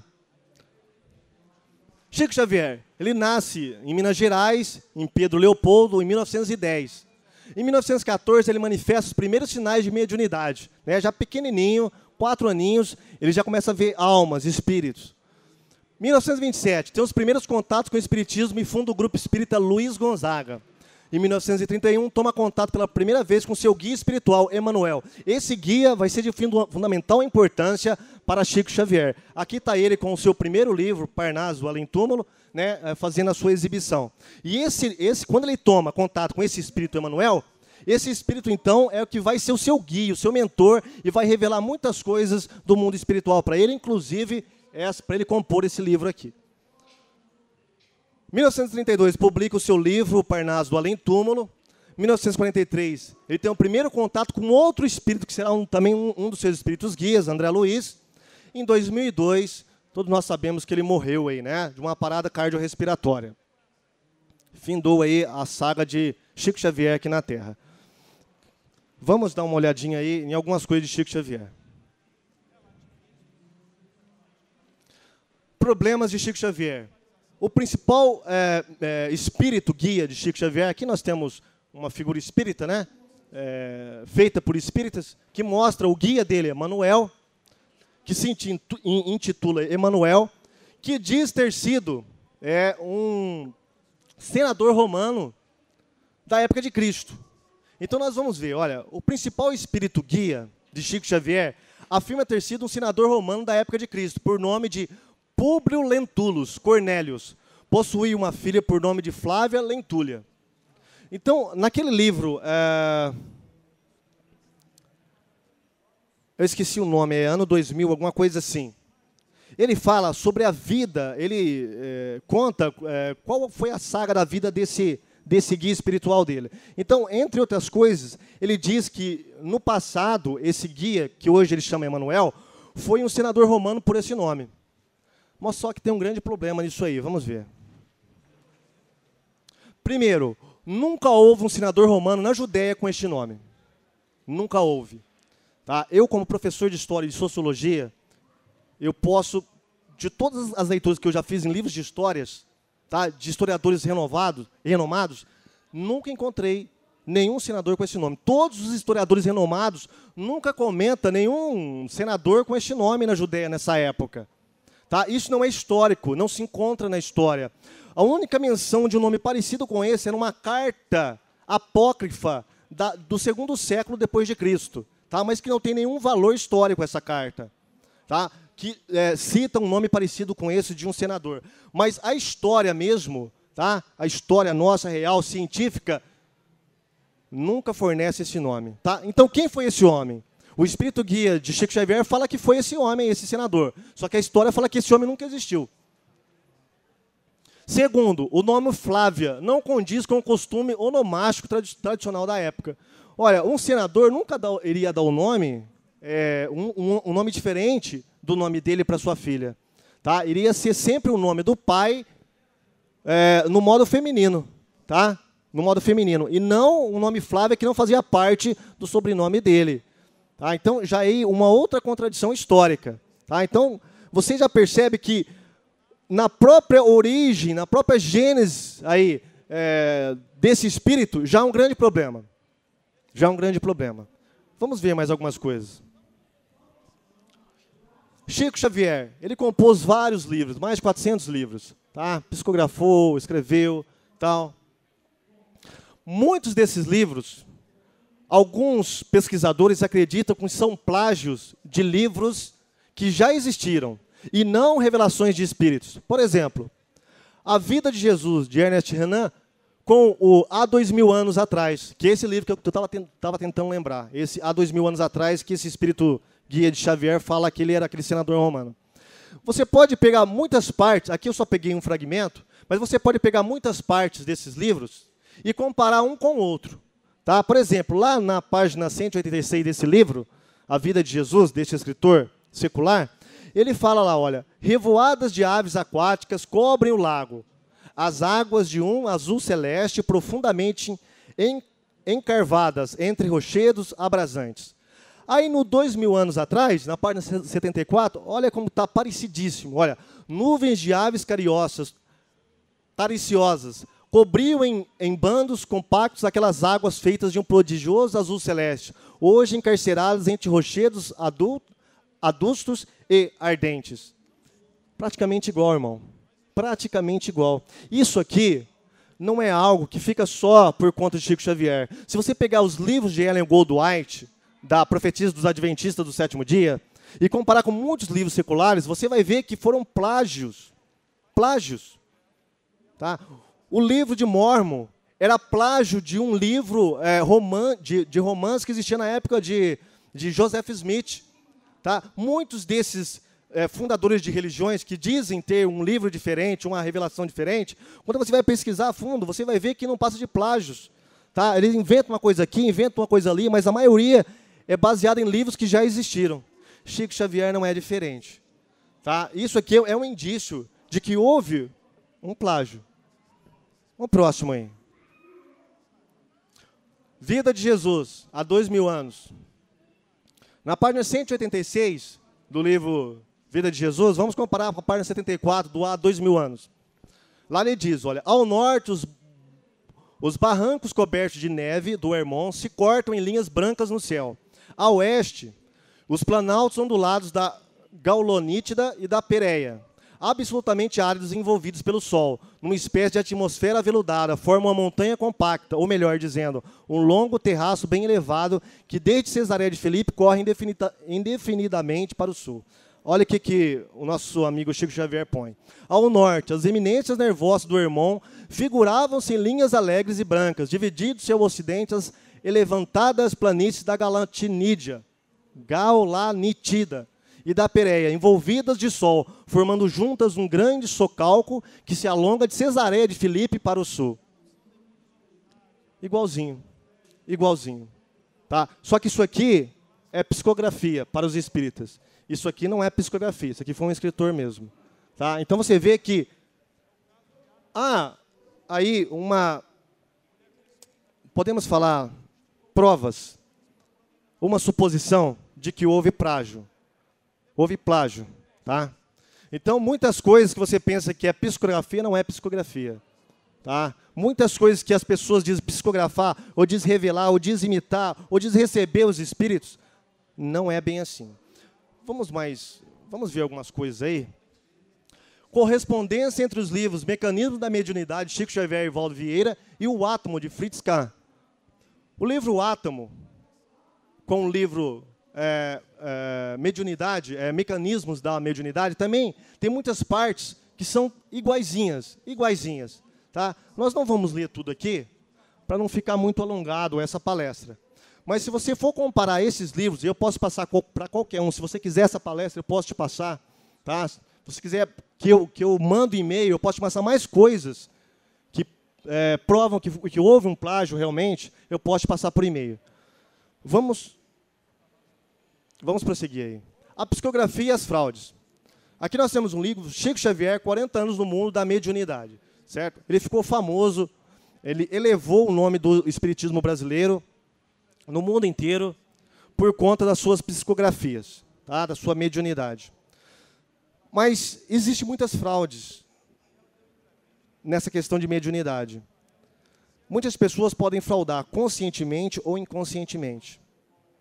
Chico Xavier, ele nasce em Minas Gerais, em Pedro Leopoldo, em 1910. Em 1914, ele manifesta os primeiros sinais de mediunidade. Né? Já pequenininho, quatro aninhos, ele já começa a ver almas, espíritos. 1927, tem os primeiros contatos com o espiritismo e funda o grupo espírita Luiz Gonzaga em 1931, toma contato pela primeira vez com seu guia espiritual, Emmanuel. Esse guia vai ser de fundamental importância para Chico Xavier. Aqui está ele com o seu primeiro livro, Parnaso, Além Túmulo, né, eh, fazendo a sua exibição. E esse, esse, quando ele toma contato com esse espírito Emmanuel, esse espírito, então, é o que vai ser o seu guia, o seu mentor, e vai revelar muitas coisas do mundo espiritual para ele, inclusive é para ele compor esse livro aqui. 1932 publica o seu livro Parnaso do Além Túmulo. 1943 ele tem o um primeiro contato com outro espírito que será um, também um, um, dos seus espíritos guias, André Luiz. Em 2002 todos nós sabemos que ele morreu aí, né, de uma parada cardiorrespiratória. Findou aí a saga de Chico Xavier aqui na Terra. Vamos dar uma olhadinha aí em algumas coisas de Chico Xavier. Problemas de Chico Xavier. O principal é, é, espírito guia de Chico Xavier, aqui nós temos uma figura espírita, né? É, feita por espíritas, que mostra o guia dele, Emanuel, que se intitula Emanuel, que diz ter sido é, um senador romano da época de Cristo. Então nós vamos ver, olha, o principal espírito guia de Chico Xavier afirma ter sido um senador romano da época de Cristo, por nome de Públio Lentulus Cornélios possuía uma filha por nome de Flávia Lentulia. Então, naquele livro, é... eu esqueci o nome, é ano 2000, alguma coisa assim. Ele fala sobre a vida, ele é, conta é, qual foi a saga da vida desse, desse guia espiritual dele. Então, entre outras coisas, ele diz que no passado, esse guia, que hoje ele chama Emanuel, foi um senador romano por esse nome. Mas só que tem um grande problema nisso aí, vamos ver. Primeiro, nunca houve um senador romano na Judéia com este nome. Nunca houve. Tá? Eu, como professor de História e de Sociologia, eu posso, de todas as leituras que eu já fiz em livros de histórias, tá? de historiadores renovados, renomados, nunca encontrei nenhum senador com esse nome. Todos os historiadores renomados nunca comenta nenhum senador com este nome na Judéia nessa época. Tá? Isso não é histórico, não se encontra na história. A única menção de um nome parecido com esse é numa carta apócrifa da, do segundo século depois de Cristo, tá? mas que não tem nenhum valor histórico essa carta. Tá? que é, cita um nome parecido com esse de um senador. Mas a história mesmo, tá? a história nossa, real, científica, nunca fornece esse nome. Tá? Então, quem foi esse homem? O espírito guia de Chico Xavier fala que foi esse homem, esse senador. Só que a história fala que esse homem nunca existiu. Segundo, o nome Flávia não condiz com o costume onomástico trad tradicional da época. Olha, um senador nunca dá, iria dar o um nome, é, um, um, nome diferente do nome dele para sua filha. Tá? Iria ser sempre o nome do pai é, no modo feminino. Tá? No modo feminino. E não o nome Flávia que não fazia parte do sobrenome dele. Tá? Então, já aí uma outra contradição histórica. Tá? Então, você já percebe que na própria origem, na própria gênese aí, é, desse espírito, já é um grande problema. Já é um grande problema. Vamos ver mais algumas coisas. Chico Xavier, ele compôs vários livros, mais de 400 livros, tá? Psicografou, escreveu, tal. Muitos desses livros Alguns pesquisadores acreditam que são plágios de livros que já existiram e não revelações de espíritos. Por exemplo, A Vida de Jesus, de Ernest Renan, com o Há Dois Mil Anos Atrás, que é esse livro que eu estava tentando lembrar, esse Há Dois Mil Anos Atrás, que esse espírito guia de Xavier fala que ele era aquele senador romano. Você pode pegar muitas partes, aqui eu só peguei um fragmento, mas você pode pegar muitas partes desses livros e comparar um com o outro. Tá? Por exemplo, lá na página 186 desse livro, A Vida de Jesus, deste escritor secular, ele fala lá, olha, revoadas de aves aquáticas cobrem o lago, as águas de um azul celeste profundamente encarvadas entre rochedos abrasantes. Aí, no dois mil anos atrás, na página 74, olha como está parecidíssimo. Olha, nuvens de aves cariocas, tariciosas, Cobriu em, em bandos compactos aquelas águas feitas de um prodigioso azul celeste, hoje encarceradas entre rochedos adultos, adustos e ardentes. Praticamente igual, irmão. Praticamente igual. Isso aqui não é algo que fica só por conta de Chico Xavier. Se você pegar os livros de Ellen Goldwhite, da Profetisa dos Adventistas do Sétimo Dia, e comparar com muitos livros seculares, você vai ver que foram plágios. Plágios. Tá? O livro de Mormon era plágio de um livro é, roman, de, de romance que existia na época de, de Joseph Smith. Tá? Muitos desses é, fundadores de religiões que dizem ter um livro diferente, uma revelação diferente, quando você vai pesquisar a fundo, você vai ver que não passa de plágios. Tá? Eles inventam uma coisa aqui, inventam uma coisa ali, mas a maioria é baseada em livros que já existiram. Chico Xavier não é diferente. Tá? Isso aqui é, é um indício de que houve um plágio. Vamos próximo aí. Vida de Jesus, há dois mil anos. Na página 186 do livro Vida de Jesus, vamos comparar com a página 74 do há dois mil anos. Lá ele diz, olha, ao norte os, os barrancos cobertos de neve do Hermon se cortam em linhas brancas no céu. A oeste, os planaltos ondulados da Gaulonítida e da Pereia absolutamente áridos envolvidos pelo Sol, numa espécie de atmosfera aveludada, forma uma montanha compacta, ou melhor dizendo, um longo terraço bem elevado que desde Cesareia de Felipe corre indefinidamente para o sul. Olha o que, que o nosso amigo Chico Xavier põe. Ao norte, as eminências nervosas do Hermon figuravam-se em linhas alegres e brancas, dividindo-se ao ocidente as elevantadas planícies da Galatinídia, Gaulanitida, e da Pereia, envolvidas de sol, formando juntas um grande socalco que se alonga de Cesareia de Filipe para o sul. Igualzinho, igualzinho. Tá? Só que isso aqui é psicografia para os espíritas. Isso aqui não é psicografia, isso aqui foi um escritor mesmo. Tá? Então você vê que há aí uma. Podemos falar provas, uma suposição de que houve prágio houve plágio, tá? Então, muitas coisas que você pensa que é psicografia não é psicografia, tá? Muitas coisas que as pessoas dizem psicografar, ou diz revelar, ou diz imitar, ou diz receber os espíritos, não é bem assim. Vamos mais, vamos ver algumas coisas aí. Correspondência entre os livros mecanismo da Mediunidade, Chico Xavier e Valdo Vieira, e O Átomo, de Fritz Kahn. O livro Átomo, com o livro é, é, mediunidade, é, mecanismos da mediunidade, também tem muitas partes que são iguaizinhas, iguaizinhas. Tá? Nós não vamos ler tudo aqui, para não ficar muito alongado essa palestra. Mas se você for comparar esses livros, eu posso passar para qualquer um, se você quiser essa palestra, eu posso te passar. Tá? Se você quiser que eu, que eu mando e-mail, eu posso te passar mais coisas que é, provam que, que houve um plágio realmente, eu posso te passar por e-mail. Vamos Vamos prosseguir aí. A psicografia e as fraudes. Aqui nós temos um livro, Chico Xavier, 40 anos no mundo da mediunidade, certo? Ele ficou famoso, ele elevou o nome do espiritismo brasileiro no mundo inteiro por conta das suas psicografias, tá? da sua mediunidade. Mas existem muitas fraudes nessa questão de mediunidade. Muitas pessoas podem fraudar conscientemente ou inconscientemente.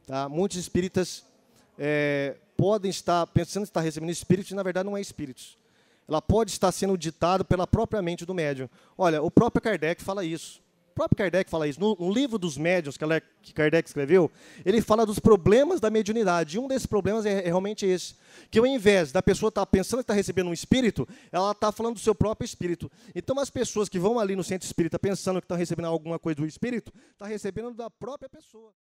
Tá? Muitos espíritas é, podem estar pensando que está recebendo espíritos, e na verdade não é espíritos. Ela pode estar sendo ditada pela própria mente do médium. Olha, o próprio Kardec fala isso. O próprio Kardec fala isso. No, no livro dos médiuns que Kardec escreveu, ele fala dos problemas da mediunidade. E um desses problemas é, é realmente esse. Que ao invés da pessoa tá estar pensando que está recebendo um espírito, ela está falando do seu próprio espírito. Então as pessoas que vão ali no centro espírita pensando que estão recebendo alguma coisa do espírito, estão tá recebendo da própria pessoa.